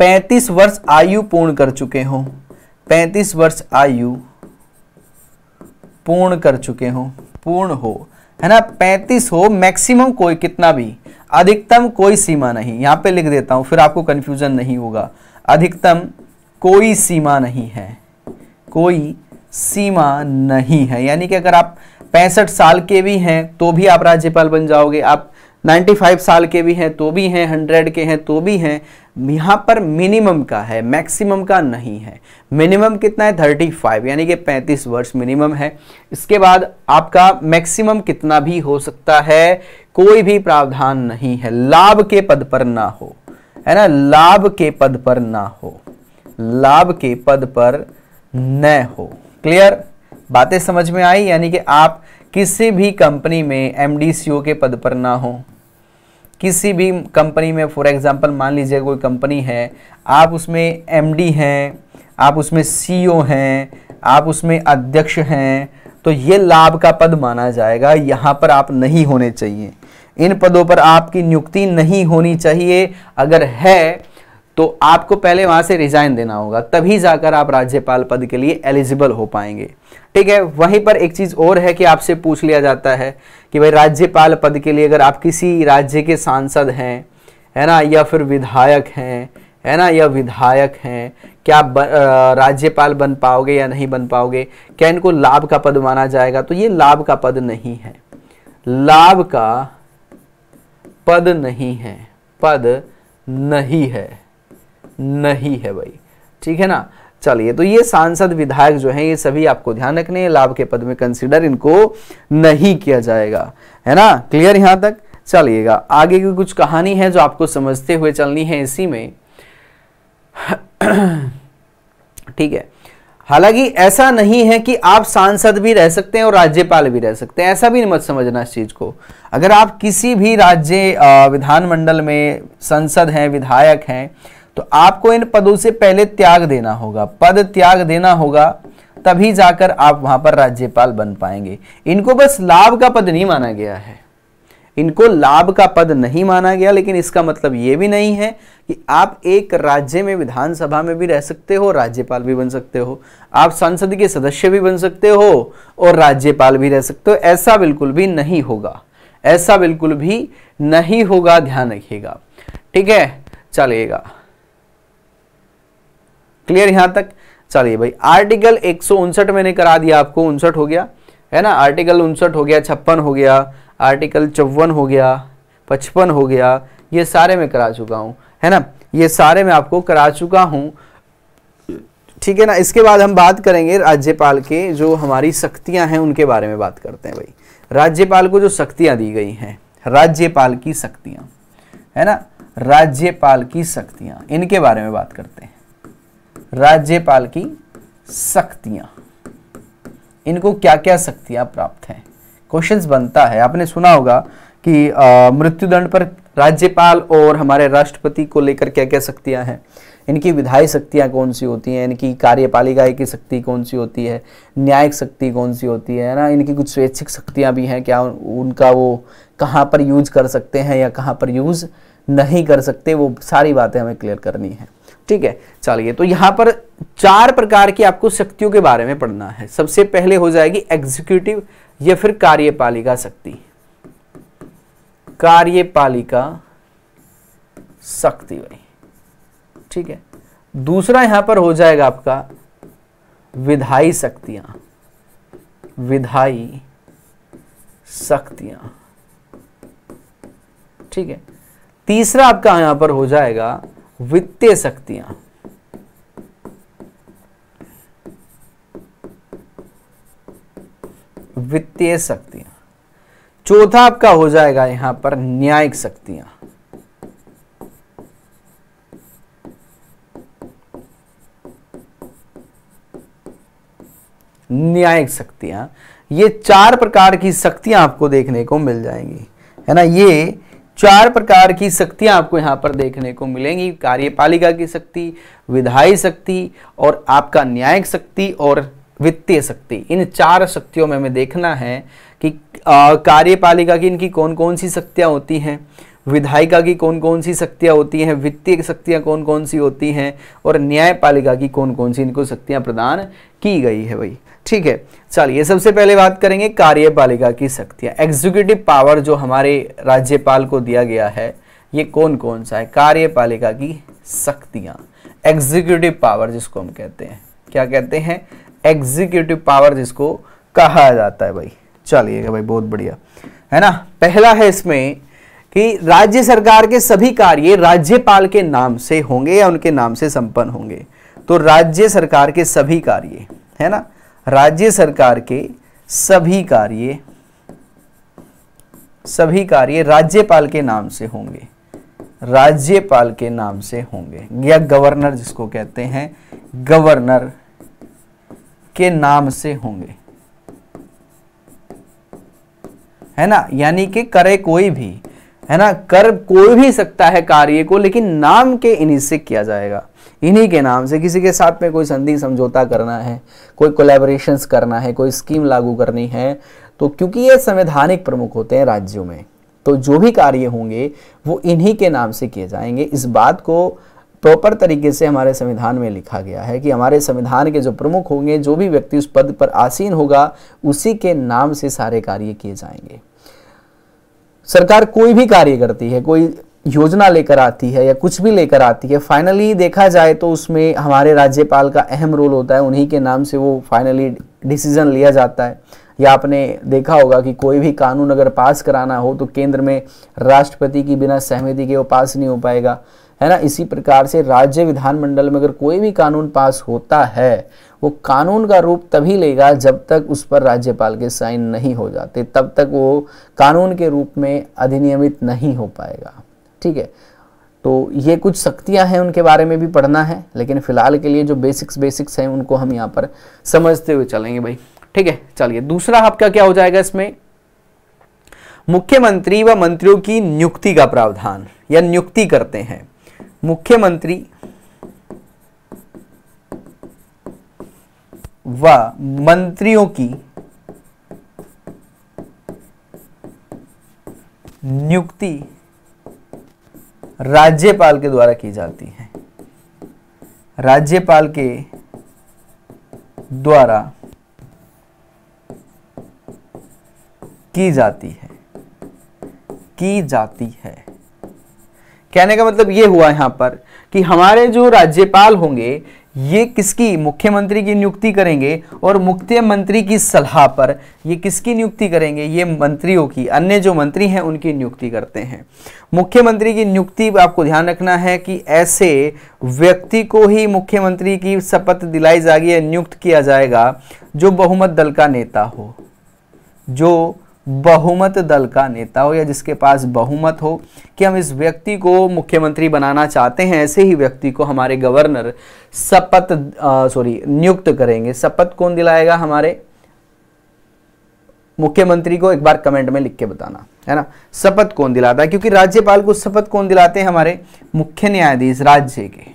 35 वर्ष आयु पूर्ण कर चुके हों पैंतीस वर्ष आयु पूर्ण कर चुके हों पूर्ण हो है ना पैंतीस हो मैक्सिमम कोई कितना भी अधिकतम कोई सीमा नहीं यहां पे लिख देता हूं फिर आपको कंफ्यूजन नहीं होगा अधिकतम कोई सीमा नहीं है कोई सीमा नहीं है यानी कि अगर आप पैंसठ साल के भी हैं तो भी आप राज्यपाल बन जाओगे आप 95 साल के भी हैं तो भी हैं 100 के हैं तो भी हैं यहाँ पर मिनिमम का है मैक्सिमम का नहीं है मिनिमम कितना है 35 यानी कि 35 वर्ष मिनिमम है इसके बाद आपका मैक्सिमम कितना भी हो सकता है कोई भी प्रावधान नहीं है लाभ के पद पर ना हो है ना लाभ के पद पर ना हो लाभ के पद पर न हो क्लियर बातें समझ में आई यानी कि आप किसी भी कंपनी में एम के पद पर ना हो किसी भी कंपनी में फॉर एग्जांपल मान लीजिए कोई कंपनी है आप उसमें एमडी हैं आप उसमें सीईओ e हैं आप उसमें अध्यक्ष हैं तो ये लाभ का पद माना जाएगा यहाँ पर आप नहीं होने चाहिए इन पदों पर आपकी नियुक्ति नहीं होनी चाहिए अगर है तो आपको पहले वहाँ से रिज़ाइन देना होगा तभी जाकर आप राज्यपाल पद के लिए एलिजिबल हो पाएंगे ठीक है वहीं पर एक चीज़ और है कि आपसे पूछ लिया जाता है कि भाई राज्यपाल पद के लिए अगर आप किसी राज्य के सांसद हैं है ना या फिर विधायक हैं है ना या विधायक हैं क्या राज्यपाल बन पाओगे या नहीं बन पाओगे क्या इनको लाभ का पद माना जाएगा तो ये लाभ का पद नहीं है लाभ का पद नहीं है पद नहीं है नहीं है भाई ठीक है ना चलिए तो ये सांसद विधायक जो है ये सभी आपको ध्यान रखने लाभ के पद में कंसिडर इनको नहीं किया जाएगा है ना क्लियर यहां तक चलिएगा आगे की कुछ कहानी है जो आपको समझते हुए चलनी है इसी में [clears throat] ठीक है हालांकि ऐसा नहीं है कि आप सांसद भी रह सकते हैं और राज्यपाल भी रह सकते हैं ऐसा भी मत समझना इस चीज़ को अगर आप किसी भी राज्य विधानमंडल में संसद हैं विधायक हैं तो आपको इन पदों से पहले त्याग देना होगा पद त्याग देना होगा तभी जाकर आप वहां पर राज्यपाल बन पाएंगे इनको बस लाभ का पद नहीं माना गया है इनको लाभ का पद नहीं माना गया लेकिन इसका मतलब यह भी नहीं है कि आप एक राज्य में विधानसभा में भी रह सकते हो राज्यपाल भी बन सकते हो आप संसद के सदस्य भी बन सकते हो और राज्यपाल भी रह सकते हो ऐसा बिल्कुल भी नहीं होगा ऐसा बिल्कुल भी नहीं होगा ध्यान रखिएगा ठीक है चलिएगा क्लियर यहां तक चलिए भाई आर्टिकल एक मैंने करा दिया आपको उनसठ हो गया है ना आर्टिकल उनसठ हो गया छप्पन हो गया आर्टिकल चौवन हो गया पचपन हो गया ये सारे में करा चुका हूँ है ना ये सारे मैं आपको करा चुका हूँ ठीक है ना इसके बाद हम बात करेंगे राज्यपाल के जो हमारी शक्तियाँ हैं उनके बारे में बात करते हैं भाई राज्यपाल को जो शक्तियाँ दी गई हैं राज्यपाल की शक्तियाँ है ना राज्यपाल की शक्तियाँ इनके बारे में बात करते हैं राज्यपाल की शक्तियां इनको क्या क्या शक्तियां प्राप्त हैं क्वेश्चंस बनता है आपने सुना होगा कि मृत्युदंड पर राज्यपाल और हमारे राष्ट्रपति को लेकर क्या क्या शक्तियां हैं इनकी विधायी शक्तियां कौन सी होती हैं इनकी कार्यपालिका की शक्ति कौन सी होती है न्यायिक शक्ति कौन सी होती है ना इनकी कुछ स्वैच्छिक शक्तियां भी हैं क्या उनका वो कहाँ पर यूज कर सकते हैं या कहाँ पर यूज नहीं कर सकते वो सारी बातें हमें क्लियर करनी है ठीक है चलिए तो यहां पर चार प्रकार की आपको शक्तियों के बारे में पढ़ना है सबसे पहले हो जाएगी एग्जीक्यूटिव या फिर कार्यपालिका शक्ति कार्यपालिका शक्ति भाई ठीक है दूसरा यहां पर हो जाएगा आपका विधायी शक्तियां विधायी शक्तियां ठीक है तीसरा आपका यहां पर हो जाएगा वित्तीय शक्तियां वित्तीय शक्तियां चौथा आपका हो जाएगा यहां पर न्यायिक शक्तियां न्यायिक शक्तियां ये चार प्रकार की शक्तियां आपको देखने को मिल जाएंगी है ना ये चार प्रकार की शक्तियां आपको यहाँ पर देखने को मिलेंगी कार्यपालिका की शक्ति विधायी शक्ति और आपका न्यायिक शक्ति और वित्तीय शक्ति इन चार शक्तियों में हमें देखना है कि कार्यपालिका की इनकी कौन कौन सी शक्तियाँ होती हैं विधायिका की कौन कौन सी शक्तियाँ होती हैं वित्तीय शक्तियाँ कौन कौन सी होती हैं और न्यायपालिका की कौन कौन सी इनको शक्तियां प्रदान की गई है भाई ठीक है चलिए सबसे पहले बात करेंगे कार्यपालिका की शक्तियाँ एग्जीक्यूटिव पावर जो हमारे राज्यपाल को दिया गया है ये कौन कौन सा है कार्यपालिका की शक्तियाँ एग्जीक्यूटिव पावर जिसको हम कहते हैं क्या कहते हैं एग्जीक्यूटिव पावर जिसको कहा जाता है भाई चलिएगा भाई बहुत बढ़िया है ना पहला है इसमें कि राज्य सरकार के सभी कार्य राज्यपाल के नाम से होंगे या उनके नाम से संपन्न होंगे तो राज्य सरकार के सभी कार्य है ना राज्य सरकार के सभी कार्य सभी कार्य राज्यपाल के नाम से होंगे राज्यपाल के नाम से होंगे या गवर्नर जिसको कहते हैं गवर्नर के नाम से होंगे है ना यानी कि करे कोई भी है ना कर कोई भी सकता है कार्य को लेकिन नाम के इन्हीं से किया जाएगा इन्हीं के नाम से किसी के साथ में कोई संधि समझौता करना है कोई कोलेबोरेशंस करना है कोई स्कीम लागू करनी है तो क्योंकि ये संवैधानिक प्रमुख होते हैं राज्यों में तो जो भी कार्य होंगे वो इन्हीं के नाम से किए जाएंगे इस बात को प्रॉपर तरीके से हमारे संविधान में लिखा गया है कि हमारे संविधान के जो प्रमुख होंगे जो भी व्यक्ति उस पद पर आसीन होगा उसी के नाम से सारे कार्य किए जाएंगे सरकार कोई भी कार्य करती है कोई योजना लेकर आती है या कुछ भी लेकर आती है फाइनली देखा जाए तो उसमें हमारे राज्यपाल का अहम रोल होता है उन्हीं के नाम से वो फाइनली डिसीजन लिया जाता है या आपने देखा होगा कि कोई भी कानून अगर पास कराना हो तो केंद्र में राष्ट्रपति की बिना सहमति के वो पास नहीं हो पाएगा है ना इसी प्रकार से राज्य विधानमंडल में अगर कोई भी कानून पास होता है वो कानून का रूप तभी लेगा जब तक उस पर राज्यपाल के साइन नहीं हो जाते तब तक वो कानून के रूप में अधिनियमित नहीं हो पाएगा ठीक है तो ये कुछ शक्तियाँ हैं उनके बारे में भी पढ़ना है लेकिन फ़िलहाल के लिए जो बेसिक्स बेसिक्स हैं उनको हम यहाँ पर समझते हुए चलेंगे भाई ठीक है चलिए दूसरा आपका क्या हो जाएगा इसमें मुख्यमंत्री व मंत्रियों की नियुक्ति का प्रावधान या नियुक्ति करते हैं मुख्यमंत्री व मंत्रियों की नियुक्ति राज्यपाल के द्वारा की जाती है राज्यपाल के द्वारा की जाती है की जाती है कहने का मतलब यह हुआ यहां पर कि हमारे जो राज्यपाल होंगे ये किसकी मुख्यमंत्री की नियुक्ति करेंगे और मुख्यमंत्री की सलाह पर ये किसकी नियुक्ति करेंगे ये मंत्रियों की अन्य जो मंत्री हैं उनकी नियुक्ति करते हैं मुख्यमंत्री की नियुक्ति आपको ध्यान रखना है कि ऐसे व्यक्ति को ही मुख्यमंत्री की शपथ दिलाई जाएगी या नियुक्त किया जाएगा जो बहुमत दल का नेता हो जो बहुमत दल का नेता हो या जिसके पास बहुमत हो कि हम इस व्यक्ति को मुख्यमंत्री बनाना चाहते हैं ऐसे ही व्यक्ति को हमारे गवर्नर शपथ सॉरी नियुक्त करेंगे शपथ कौन दिलाएगा हमारे मुख्यमंत्री को एक बार कमेंट में लिख के बताना है ना शपथ कौन दिलाता है क्योंकि राज्यपाल को शपथ कौन दिलाते हैं हमारे मुख्य न्यायाधीश राज्य के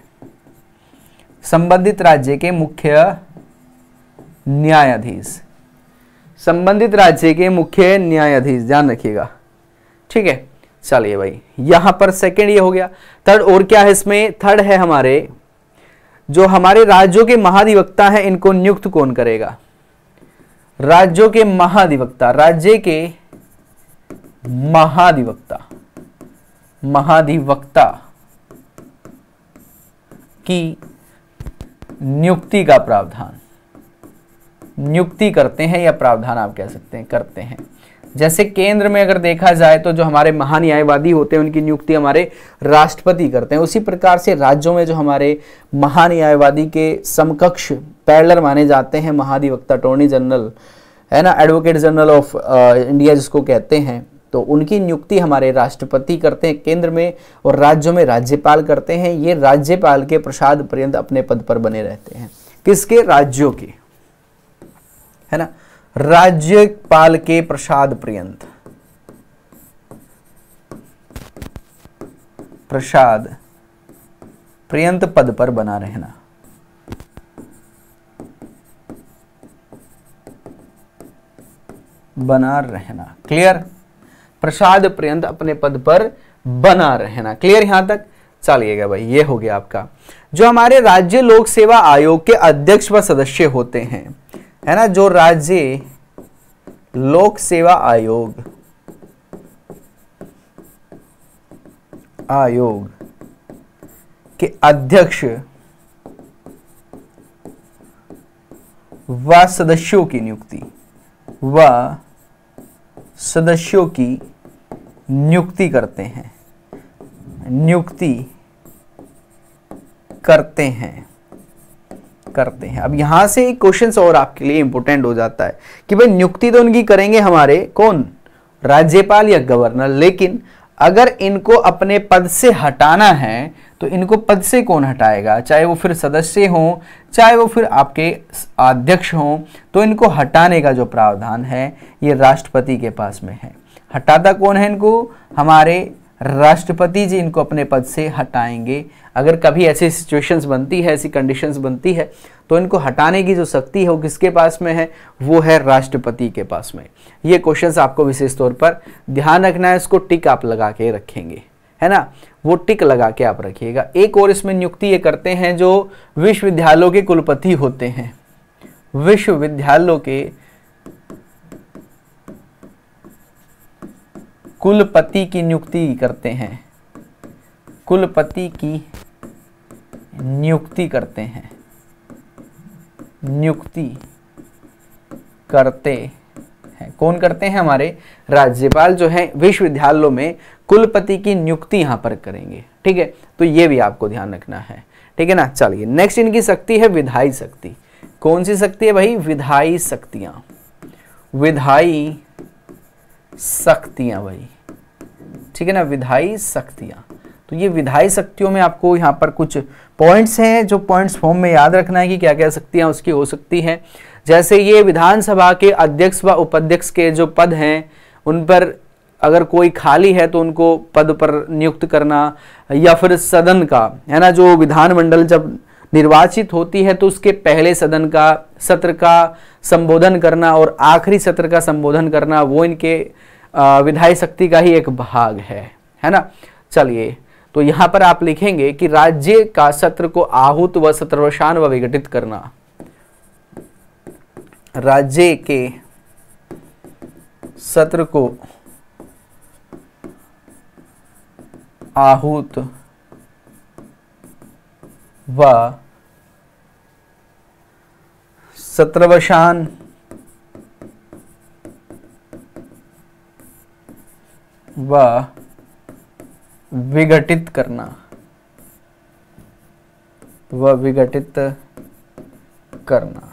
संबंधित राज्य के मुख्य न्यायाधीश संबंधित राज्य के मुख्य न्यायाधीश ध्यान रखिएगा ठीक है चलिए भाई यहां पर सेकंड ये हो गया थर्ड और क्या है इसमें थर्ड है हमारे जो हमारे राज्यों के महाधिवक्ता हैं इनको नियुक्त कौन करेगा राज्यों के महाधिवक्ता राज्य के महाधिवक्ता महाधिवक्ता की नियुक्ति का प्रावधान नियुक्ति करते हैं या प्रावधान आप कह सकते हैं करते हैं जैसे केंद्र में अगर देखा जाए तो जो हमारे महान्यायवादी होते हैं उनकी नियुक्ति हमारे राष्ट्रपति करते हैं उसी प्रकार से राज्यों में जो हमारे महान्यायवादी के समकक्ष पैरलर माने जाते हैं महाधिवक्ता अटोर्नी जनरल है ना एडवोकेट जनरल ऑफ इंडिया जिसको कहते हैं तो उनकी नियुक्ति हमारे राष्ट्रपति करते हैं केंद्र में और राज्यों में राज्यपाल करते हैं ये राज्यपाल के प्रसाद पर्यंत अपने पद पर बने रहते हैं किसके राज्यों के है ना राज्यपाल के प्रसाद पर्यंत प्रसाद पर्यंत पद पर बना रहना बना रहना क्लियर प्रसाद पर्यंत अपने पद पर बना रहना क्लियर यहां तक चलिएगा भाई ये हो गया आपका जो हमारे राज्य लोक सेवा आयोग के अध्यक्ष व सदस्य होते हैं है ना जो राज्य लोक सेवा आयोग आयोग के अध्यक्ष व सदस्यों की नियुक्ति व सदस्यों की नियुक्ति करते हैं नियुक्ति करते हैं करते हैं अब यहां से एक क्वेश्चन और आपके लिए इंपोर्टेंट हो जाता है कि भाई नियुक्ति तो उनकी करेंगे हमारे कौन राज्यपाल या गवर्नर लेकिन अगर इनको अपने पद से हटाना है तो इनको पद से कौन हटाएगा चाहे वो फिर सदस्य हों चाहे वो फिर आपके अध्यक्ष हों तो इनको हटाने का जो प्रावधान है ये राष्ट्रपति के पास में है हटाता कौन है इनको हमारे राष्ट्रपति जी इनको अपने पद से हटाएंगे अगर कभी ऐसी सिचुएशंस बनती है ऐसी कंडीशंस बनती है तो इनको हटाने की जो शक्ति है वो किसके पास में है वो है राष्ट्रपति के पास में ये क्वेश्चंस आपको विशेष तौर पर ध्यान रखना है इसको टिक आप लगा के रखेंगे है ना वो टिक लगा के आप रखिएगा एक और इसमें नियुक्ति ये करते हैं जो विश्वविद्यालयों के कुलपति होते हैं विश्वविद्यालयों के कुलपति की नियुक्ति करते हैं कुलपति की नियुक्ति करते हैं नियुक्ति करते हैं कौन करते हैं हमारे राज्यपाल जो है विश्वविद्यालयों में कुलपति की नियुक्ति यहां पर करेंगे ठीक है तो ये भी आपको ध्यान रखना है ठीक है ना चलिए नेक्स्ट इनकी शक्ति है विधायी शक्ति कौन सी शक्ति है भाई विधायी शक्तियां विधायी शक्तियां भाई ठीक है ना विधायी शक्तियां तो ये विधायी शक्तियों में आपको यहां पर कुछ पॉइंट्स हैं जो पॉइंट्स फॉर्म में याद रखना है कि क्या क्या शक्तियां उसकी हो सकती हैं जैसे ये विधानसभा के अध्यक्ष व उपाध्यक्ष के जो पद हैं उन पर अगर कोई खाली है तो उनको पद पर नियुक्त करना या फिर सदन का है ना जो विधानमंडल जब निर्वाचित होती है तो उसके पहले सदन का सत्र का संबोधन करना और आखिरी सत्र का संबोधन करना वो इनके विधायी शक्ति का ही एक भाग है है ना चलिए तो यहां पर आप लिखेंगे कि राज्य का सत्र को आहूत व सत्रवशान व विघटित करना राज्य के सत्र को आहूत व सत्रवशान व विघटित करना व विघटित करना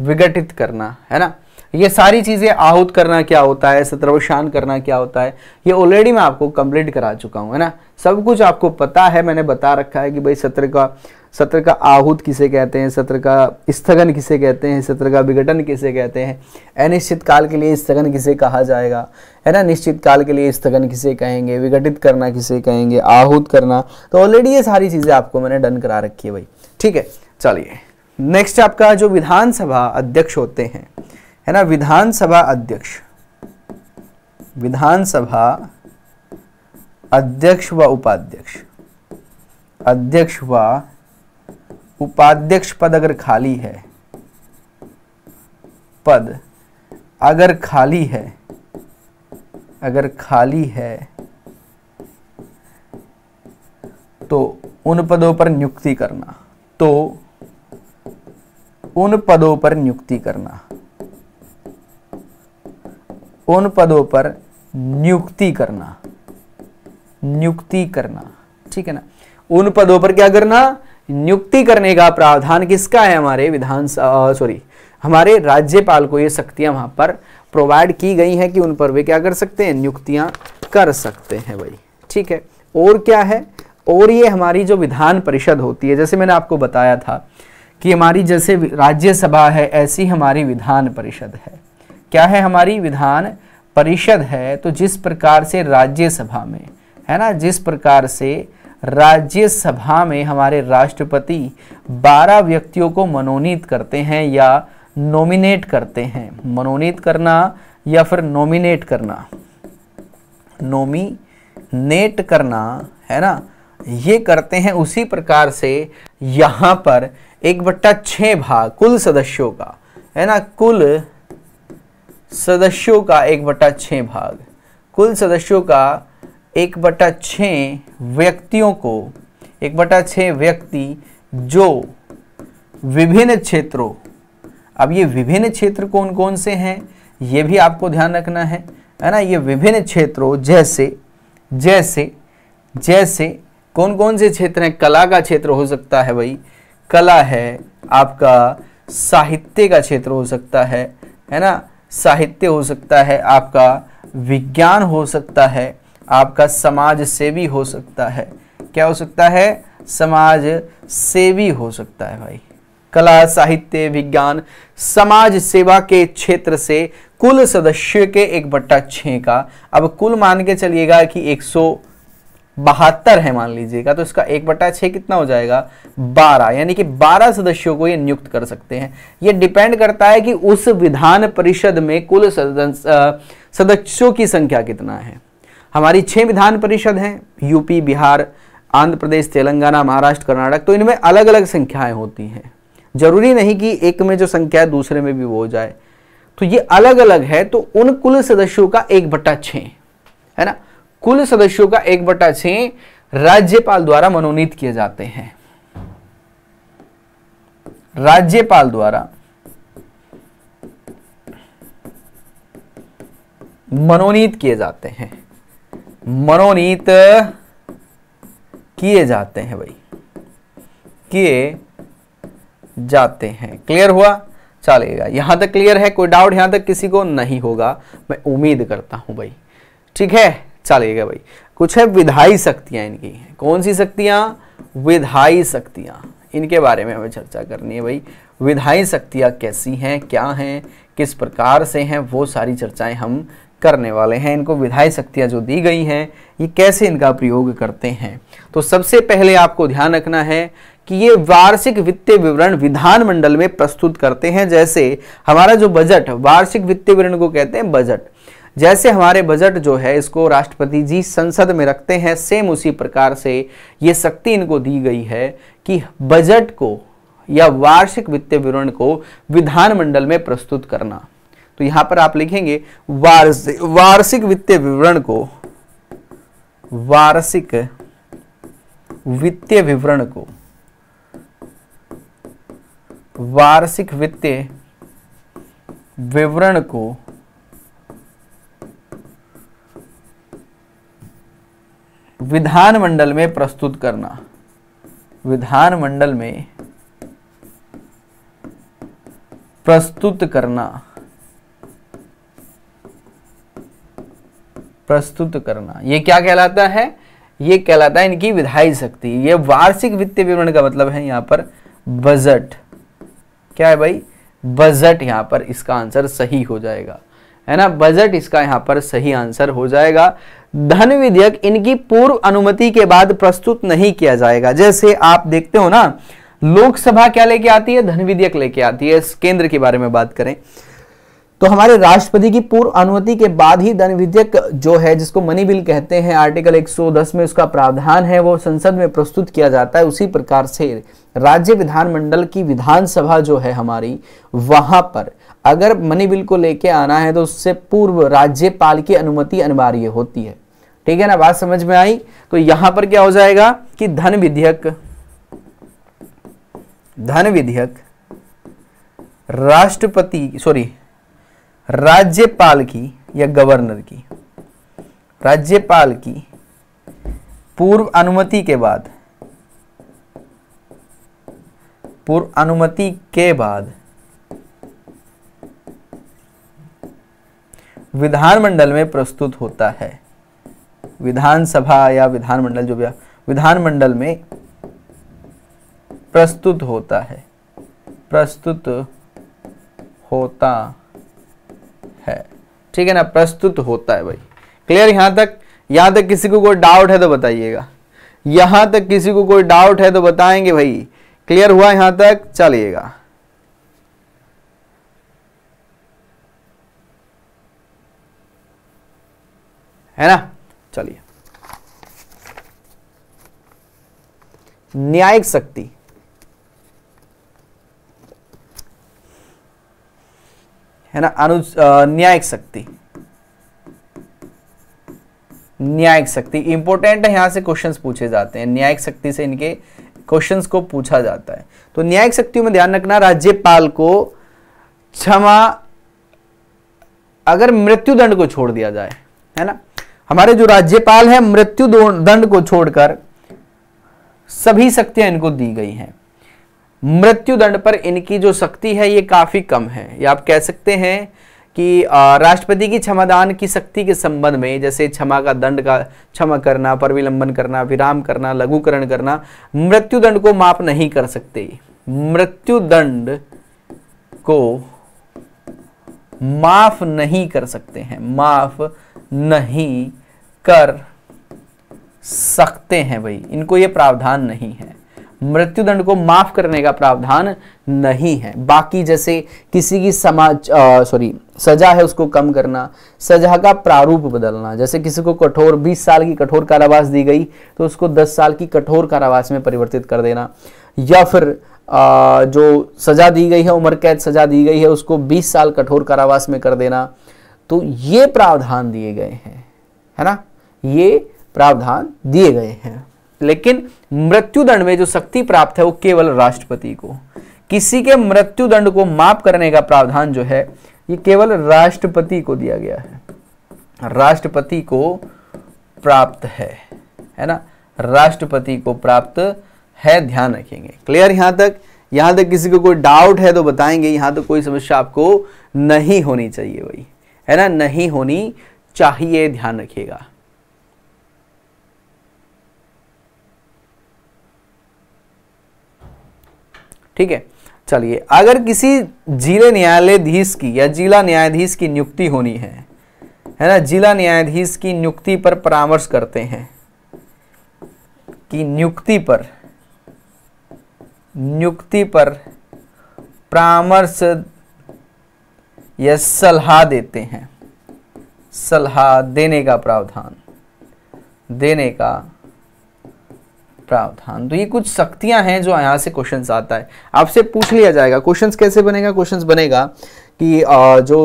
विघटित करना है ना ये सारी चीज़ें आहूत करना क्या होता है सत्रवशान करना क्या होता है ये ऑलरेडी मैं आपको कंप्लीट करा चुका हूं है ना सब कुछ आपको पता है मैंने बता रखा है कि भाई सत्र का सत्र का आहूत किसे कहते हैं सत्र का स्थगन किसे कहते हैं सत्र का विघटन किसे कहते हैं अनिश्चित काल के लिए स्थगन किसे कहा जाएगा है ना निश्चित काल के लिए स्थगन किसे कहेंगे विघटित करना किसे कहेंगे आहूत करना तो ऑलरेडी ये सारी चीज़ें आपको मैंने डन करा रखी है भाई ठीक है चलिए नेक्स्ट आपका जो विधानसभा अध्यक्ष होते हैं है ना विधानसभा अध्यक्ष विधानसभा अध्यक्ष व उपाध्यक्ष अध्यक्ष व उपाध्यक्ष पद अगर खाली है पद अगर खाली है अगर खाली है तो उन पदों पर नियुक्ति करना तो उन पदों पर नियुक्ति करना उन पदों पर नियुक्ति करना नियुक्ति करना ठीक है ना उन पदों पर क्या करना नियुक्ति करने का प्रावधान किसका है हमारे विधान सॉरी हमारे राज्यपाल को ये शक्तियां वहां पर प्रोवाइड की गई हैं कि उन पर वे क्या कर सकते हैं नियुक्तियां कर सकते हैं भाई ठीक है और क्या है और ये हमारी जो विधान परिषद होती है जैसे मैंने आपको बताया था कि हमारी जैसे राज्यसभा है ऐसी हमारी विधान परिषद है क्या है हमारी विधान परिषद है तो जिस प्रकार से राज्यसभा में है ना जिस प्रकार से राज्यसभा में हमारे राष्ट्रपति 12 व्यक्तियों को मनोनीत करते हैं या नॉमिनेट करते हैं मनोनीत करना या फिर नॉमिनेट करना नॉमिनेट करना है ना ये करते हैं उसी प्रकार से यहाँ पर एक बट्टा छः भाग कुल सदस्यों का है ना कुल सदस्यों का एक बट्टा छः भाग कुल सदस्यों का एक बटा छ व्यक्तियों को एक बटा छः व्यक्ति जो विभिन्न क्षेत्रों अब ये विभिन्न क्षेत्र कौन कौन से हैं ये भी आपको ध्यान रखना है है ना ये विभिन्न क्षेत्रों जैसे जैसे जैसे कौन कौन से क्षेत्र हैं कला का क्षेत्र हो सकता है भाई कला है आपका साहित्य का क्षेत्र हो सकता है है ना साहित्य हो सकता है आपका विज्ञान हो सकता है आपका समाज सेवी हो सकता है क्या हो सकता है समाज सेवी हो सकता है भाई कला साहित्य विज्ञान समाज सेवा के क्षेत्र से कुल सदस्य के एक बट्टा छः का अब कुल मान के चलिएगा कि एक सौ बहत्तर है मान लीजिएगा तो इसका एक बट्टा छः कितना हो जाएगा बारह यानी कि बारह सदस्यों को ये नियुक्त कर सकते हैं ये डिपेंड करता है कि उस विधान परिषद में कुल सदस्यों की संख्या कितना है हमारी छह विधान परिषद हैं यूपी बिहार आंध्र प्रदेश तेलंगाना महाराष्ट्र कर्नाटक तो इनमें अलग अलग संख्याएं होती हैं जरूरी नहीं कि एक में जो संख्या है दूसरे में भी वो हो जाए तो ये अलग अलग है तो उन कुल सदस्यों का एक बट्टा छ है ना कुल सदस्यों का एक बट्टा छः राज्यपाल द्वारा मनोनीत किए जाते हैं राज्यपाल द्वारा मनोनीत किए जाते हैं मनोनीत किए जाते हैं भाई किए जाते हैं क्लियर हुआ चलेगा यहां तक क्लियर है कोई डाउट यहां तक किसी को नहीं होगा मैं उम्मीद करता हूं भाई ठीक है चलेगा भाई कुछ है विधाई शक्तियां इनकी कौन सी शक्तियां विधाई शक्तियां इनके बारे में हमें चर्चा करनी है भाई विधाई शक्तियां कैसी हैं क्या हैं किस प्रकार से हैं वो सारी चर्चाएं हम करने वाले हैं इनको विधायी शक्तियाँ जो दी गई हैं ये कैसे इनका प्रयोग करते हैं तो सबसे पहले आपको ध्यान रखना है कि ये वार्षिक वित्तीय विवरण विधानमंडल में प्रस्तुत करते हैं जैसे हमारा जो बजट वार्षिक वित्तीय विवरण को कहते हैं बजट जैसे हमारे बजट जो है इसको राष्ट्रपति जी संसद में रखते हैं सेम उसी प्रकार से ये शक्ति इनको दी गई है कि बजट को या वार्षिक वित्तीय विवरण को विधानमंडल में प्रस्तुत करना तो यहां पर आप लिखेंगे वार्षिक वार्षिक वित्तीय विवरण को वार्षिक वित्तीय विवरण को वार्षिक वित्तीय विवरण को विधानमंडल में प्रस्तुत करना विधानमंडल में प्रस्तुत करना प्रस्तुत करना ये क्या कहलाता है ये कहलाता है इनकी विधायी शक्ति ये वार्षिक वित्तीय विवरण का मतलब है यहाँ पर बजट क्या है भाई बजट यहाँ पर इसका आंसर सही हो जाएगा है ना बजट इसका यहाँ पर सही आंसर हो जाएगा धन विधेयक इनकी पूर्व अनुमति के बाद प्रस्तुत नहीं किया जाएगा जैसे आप देखते हो ना लोकसभा क्या लेके आती है धन विधेयक लेके आती है केंद्र के बारे में बात करें तो हमारे राष्ट्रपति की पूर्व अनुमति के बाद ही धन विधेयक जो है जिसको मनी बिल कहते हैं आर्टिकल 110 में उसका प्रावधान है वो संसद में प्रस्तुत किया जाता है उसी प्रकार से राज्य विधानमंडल की विधानसभा जो है हमारी वहां पर अगर मनी बिल को लेके आना है तो उससे पूर्व राज्यपाल की अनुमति अनिवार्य होती है ठीक है ना बात समझ में आई तो यहां पर क्या हो जाएगा कि धन विधेयक धन विधेयक राष्ट्रपति सॉरी राज्यपाल की या गवर्नर की राज्यपाल की पूर्व अनुमति के बाद पूर्व अनुमति के बाद विधानमंडल में प्रस्तुत होता है विधानसभा या विधानमंडल जो भी विधानमंडल में प्रस्तुत होता है प्रस्तुत होता ठीक है ना प्रस्तुत होता है भाई क्लियर यहाँ तक यहाँ तक किसी को कोई डाउट है तो बताइएगा यहाँ तक किसी को कोई डाउट है तो बताएंगे भाई क्लियर हुआ यहाँ तक चलिएगा है ना चलिए न्यायिक शक्ति है ना अनु न्यायिक शक्ति न्यायिक शक्ति इंपोर्टेंट है यहां से क्वेश्चंस पूछे जाते हैं न्यायिक शक्ति से इनके क्वेश्चंस को पूछा जाता है तो न्यायिक शक्तियों में ध्यान रखना राज्यपाल को क्षमा अगर मृत्यु दंड को छोड़ दिया जाए है ना हमारे जो राज्यपाल है मृत्यु दंड को छोड़कर सभी शक्तियां इनको दी गई हैं मृत्युदंड पर इनकी जो शक्ति है ये काफ़ी कम है या आप कह सकते हैं कि राष्ट्रपति की क्षमादान की शक्ति के संबंध में जैसे क्षमा का दंड का क्षमा करना पर विलंबन करना विराम करना लघुकरण करना मृत्युदंड को माप नहीं कर सकते मृत्यु दंड को माफ नहीं कर सकते हैं माफ नहीं कर सकते हैं भाई इनको ये प्रावधान नहीं है मृत्युदंड को माफ करने का प्रावधान नहीं है बाकी जैसे किसी की समाज सॉरी सजा है उसको कम करना सजा का प्रारूप बदलना जैसे किसी को कठोर 20 साल की कठोर कारावास दी गई तो उसको 10 साल की कठोर कारावास में परिवर्तित कर देना या फिर आ, जो सजा दी गई है उम्र कैद सजा दी गई है उसको 20 साल कठोर कारावास में कर देना तो ये प्रावधान दिए गए हैं है ना ये प्रावधान दिए गए हैं लेकिन मृत्युदंड में जो शक्ति प्राप्त है वो केवल राष्ट्रपति को किसी के मृत्यु दंड को माफ करने का प्रावधान जो है ये केवल राष्ट्रपति को दिया गया है राष्ट्रपति को प्राप्त है है ना राष्ट्रपति को प्राप्त है ध्यान रखेंगे क्लियर यहां तक यहां तक किसी को कोई डाउट है तो बताएंगे यहां तो कोई समस्या आपको नहीं होनी चाहिए भाई है ना नहीं होनी चाहिए ध्यान रखिएगा ठीक है चलिए अगर किसी जिले न्यायालयधीश की या जिला न्यायाधीश की नियुक्ति होनी है है ना जिला न्यायाधीश की नियुक्ति पर परामर्श करते हैं कि नियुक्ति पर नियुक्ति पर परामर्श या सलाह देते हैं सलाह देने का प्रावधान देने का प्रावधान तो ये कुछ शक्तियां हैं जो यहाँ से क्वेश्चंस आता है आपसे पूछ लिया जाएगा क्वेश्चंस कैसे बनेगा क्वेश्चंस बनेगा कि जो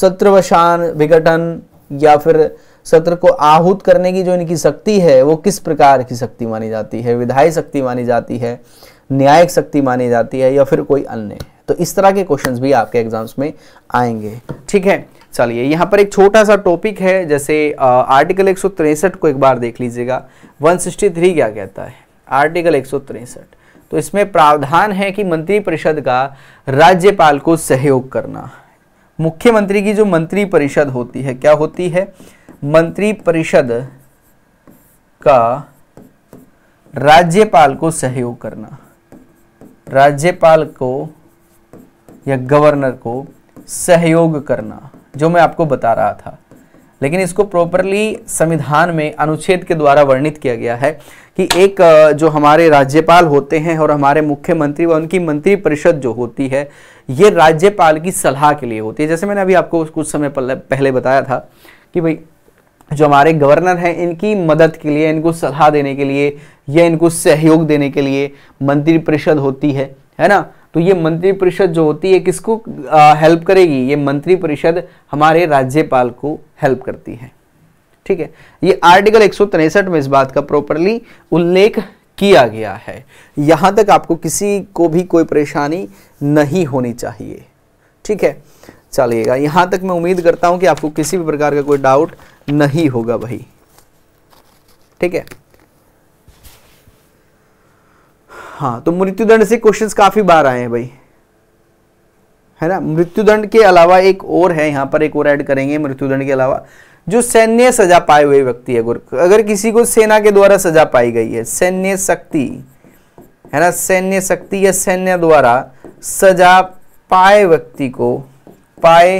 सत्रवशान विघटन या फिर सत्र को आहूत करने की जो इनकी शक्ति है वो किस प्रकार की शक्ति मानी जाती है विधायी शक्ति मानी जाती है न्यायिक शक्ति मानी जाती है या फिर कोई अन्य तो इस तरह के क्वेश्चंस भी आपके एग्जाम्स में आएंगे ठीक है चलिए यहाँ पर एक छोटा सा टॉपिक है जैसे आ, आर्टिकल एक को एक बार देख लीजिएगा 163 क्या कहता है आर्टिकल एक तो इसमें प्रावधान है कि मंत्रिपरिषद का राज्यपाल को सहयोग करना मुख्यमंत्री की जो मंत्रिपरिषद होती है क्या होती है मंत्रिपरिषद का राज्यपाल को सहयोग करना राज्यपाल को या गवर्नर को सहयोग करना जो मैं आपको बता रहा था लेकिन इसको प्रॉपरली संविधान में अनुच्छेद के द्वारा वर्णित किया गया है कि एक जो हमारे राज्यपाल होते हैं और हमारे मुख्यमंत्री व उनकी मंत्रिपरिषद जो होती है ये राज्यपाल की सलाह के लिए होती है जैसे मैंने अभी आपको कुछ समय पहले बताया था कि भाई जो हमारे गवर्नर हैं इनकी मदद के लिए इनको सलाह देने के लिए या इनको सहयोग देने के लिए मंत्रिपरिषद होती है है ना तो ये मंत्रिपरिषद जो होती है किसको हेल्प करेगी ये मंत्रिपरिषद हमारे राज्यपाल को हेल्प करती है ठीक है ये आर्टिकल एक में इस बात का प्रॉपरली उल्लेख किया गया है यहां तक आपको किसी को भी कोई परेशानी नहीं होनी चाहिए ठीक है चलिएगा यहां तक मैं उम्मीद करता हूं कि आपको किसी भी प्रकार का कोई डाउट नहीं होगा भाई ठीक है हाँ तो मृत्युदंड से क्वेश्चंस काफी बार आए हैं भाई है ना मृत्युदंड के अलावा एक और है यहाँ पर एक और ऐड करेंगे मृत्युदंड के अलावा जो सैन्य सजा पाए हुए व्यक्ति है अगर किसी को सेना के द्वारा सजा पाई गई है सैन्य शक्ति है ना सैन्य शक्ति या सैन्य द्वारा सजा पाए व्यक्ति को पाए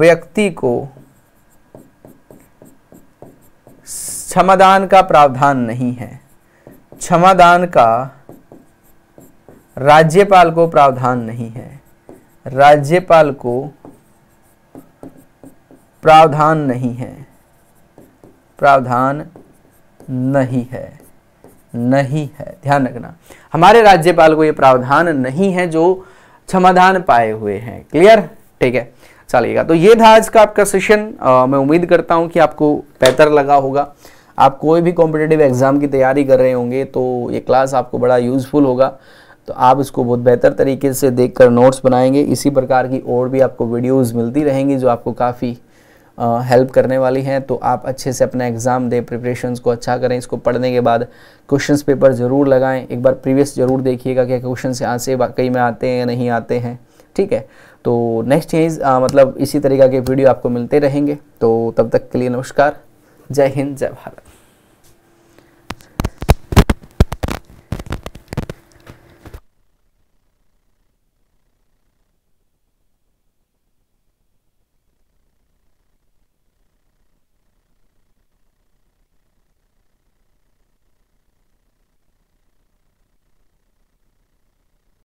व्यक्ति को क्षमादान का प्रावधान नहीं है क्षमादान का राज्यपाल को प्रावधान नहीं है राज्यपाल को प्रावधान नहीं है प्रावधान नहीं है नहीं है ध्यान रखना हमारे राज्यपाल को यह प्रावधान नहीं है जो क्षमाधान पाए हुए हैं क्लियर ठीक है चलिएगा तो ये था आज का आपका सेशन मैं उम्मीद करता हूं कि आपको बेहतर लगा होगा आप कोई भी कॉम्पिटेटिव एग्ज़ाम की तैयारी कर रहे होंगे तो ये क्लास आपको बड़ा यूज़फुल होगा तो आप इसको बहुत बेहतर तरीके से देखकर नोट्स बनाएंगे इसी प्रकार की और भी आपको वीडियोस मिलती रहेंगी जो आपको काफ़ी हेल्प करने वाली हैं तो आप अच्छे से अपना एग्ज़ाम दें प्रिपरेशंस को अच्छा करें इसको पढ़ने के बाद क्वेश्चंस पेपर ज़रूर लगाएं एक बार प्रीवियस ज़रूर देखिएगा कि क्वेश्चन यहाँ से कई में आते हैं या नहीं आते हैं ठीक है तो नेक्स्ट चीज़ मतलब इसी तरीके के वीडियो आपको मिलते रहेंगे तो तब तक के लिए नमस्कार जय हिंद जय भारत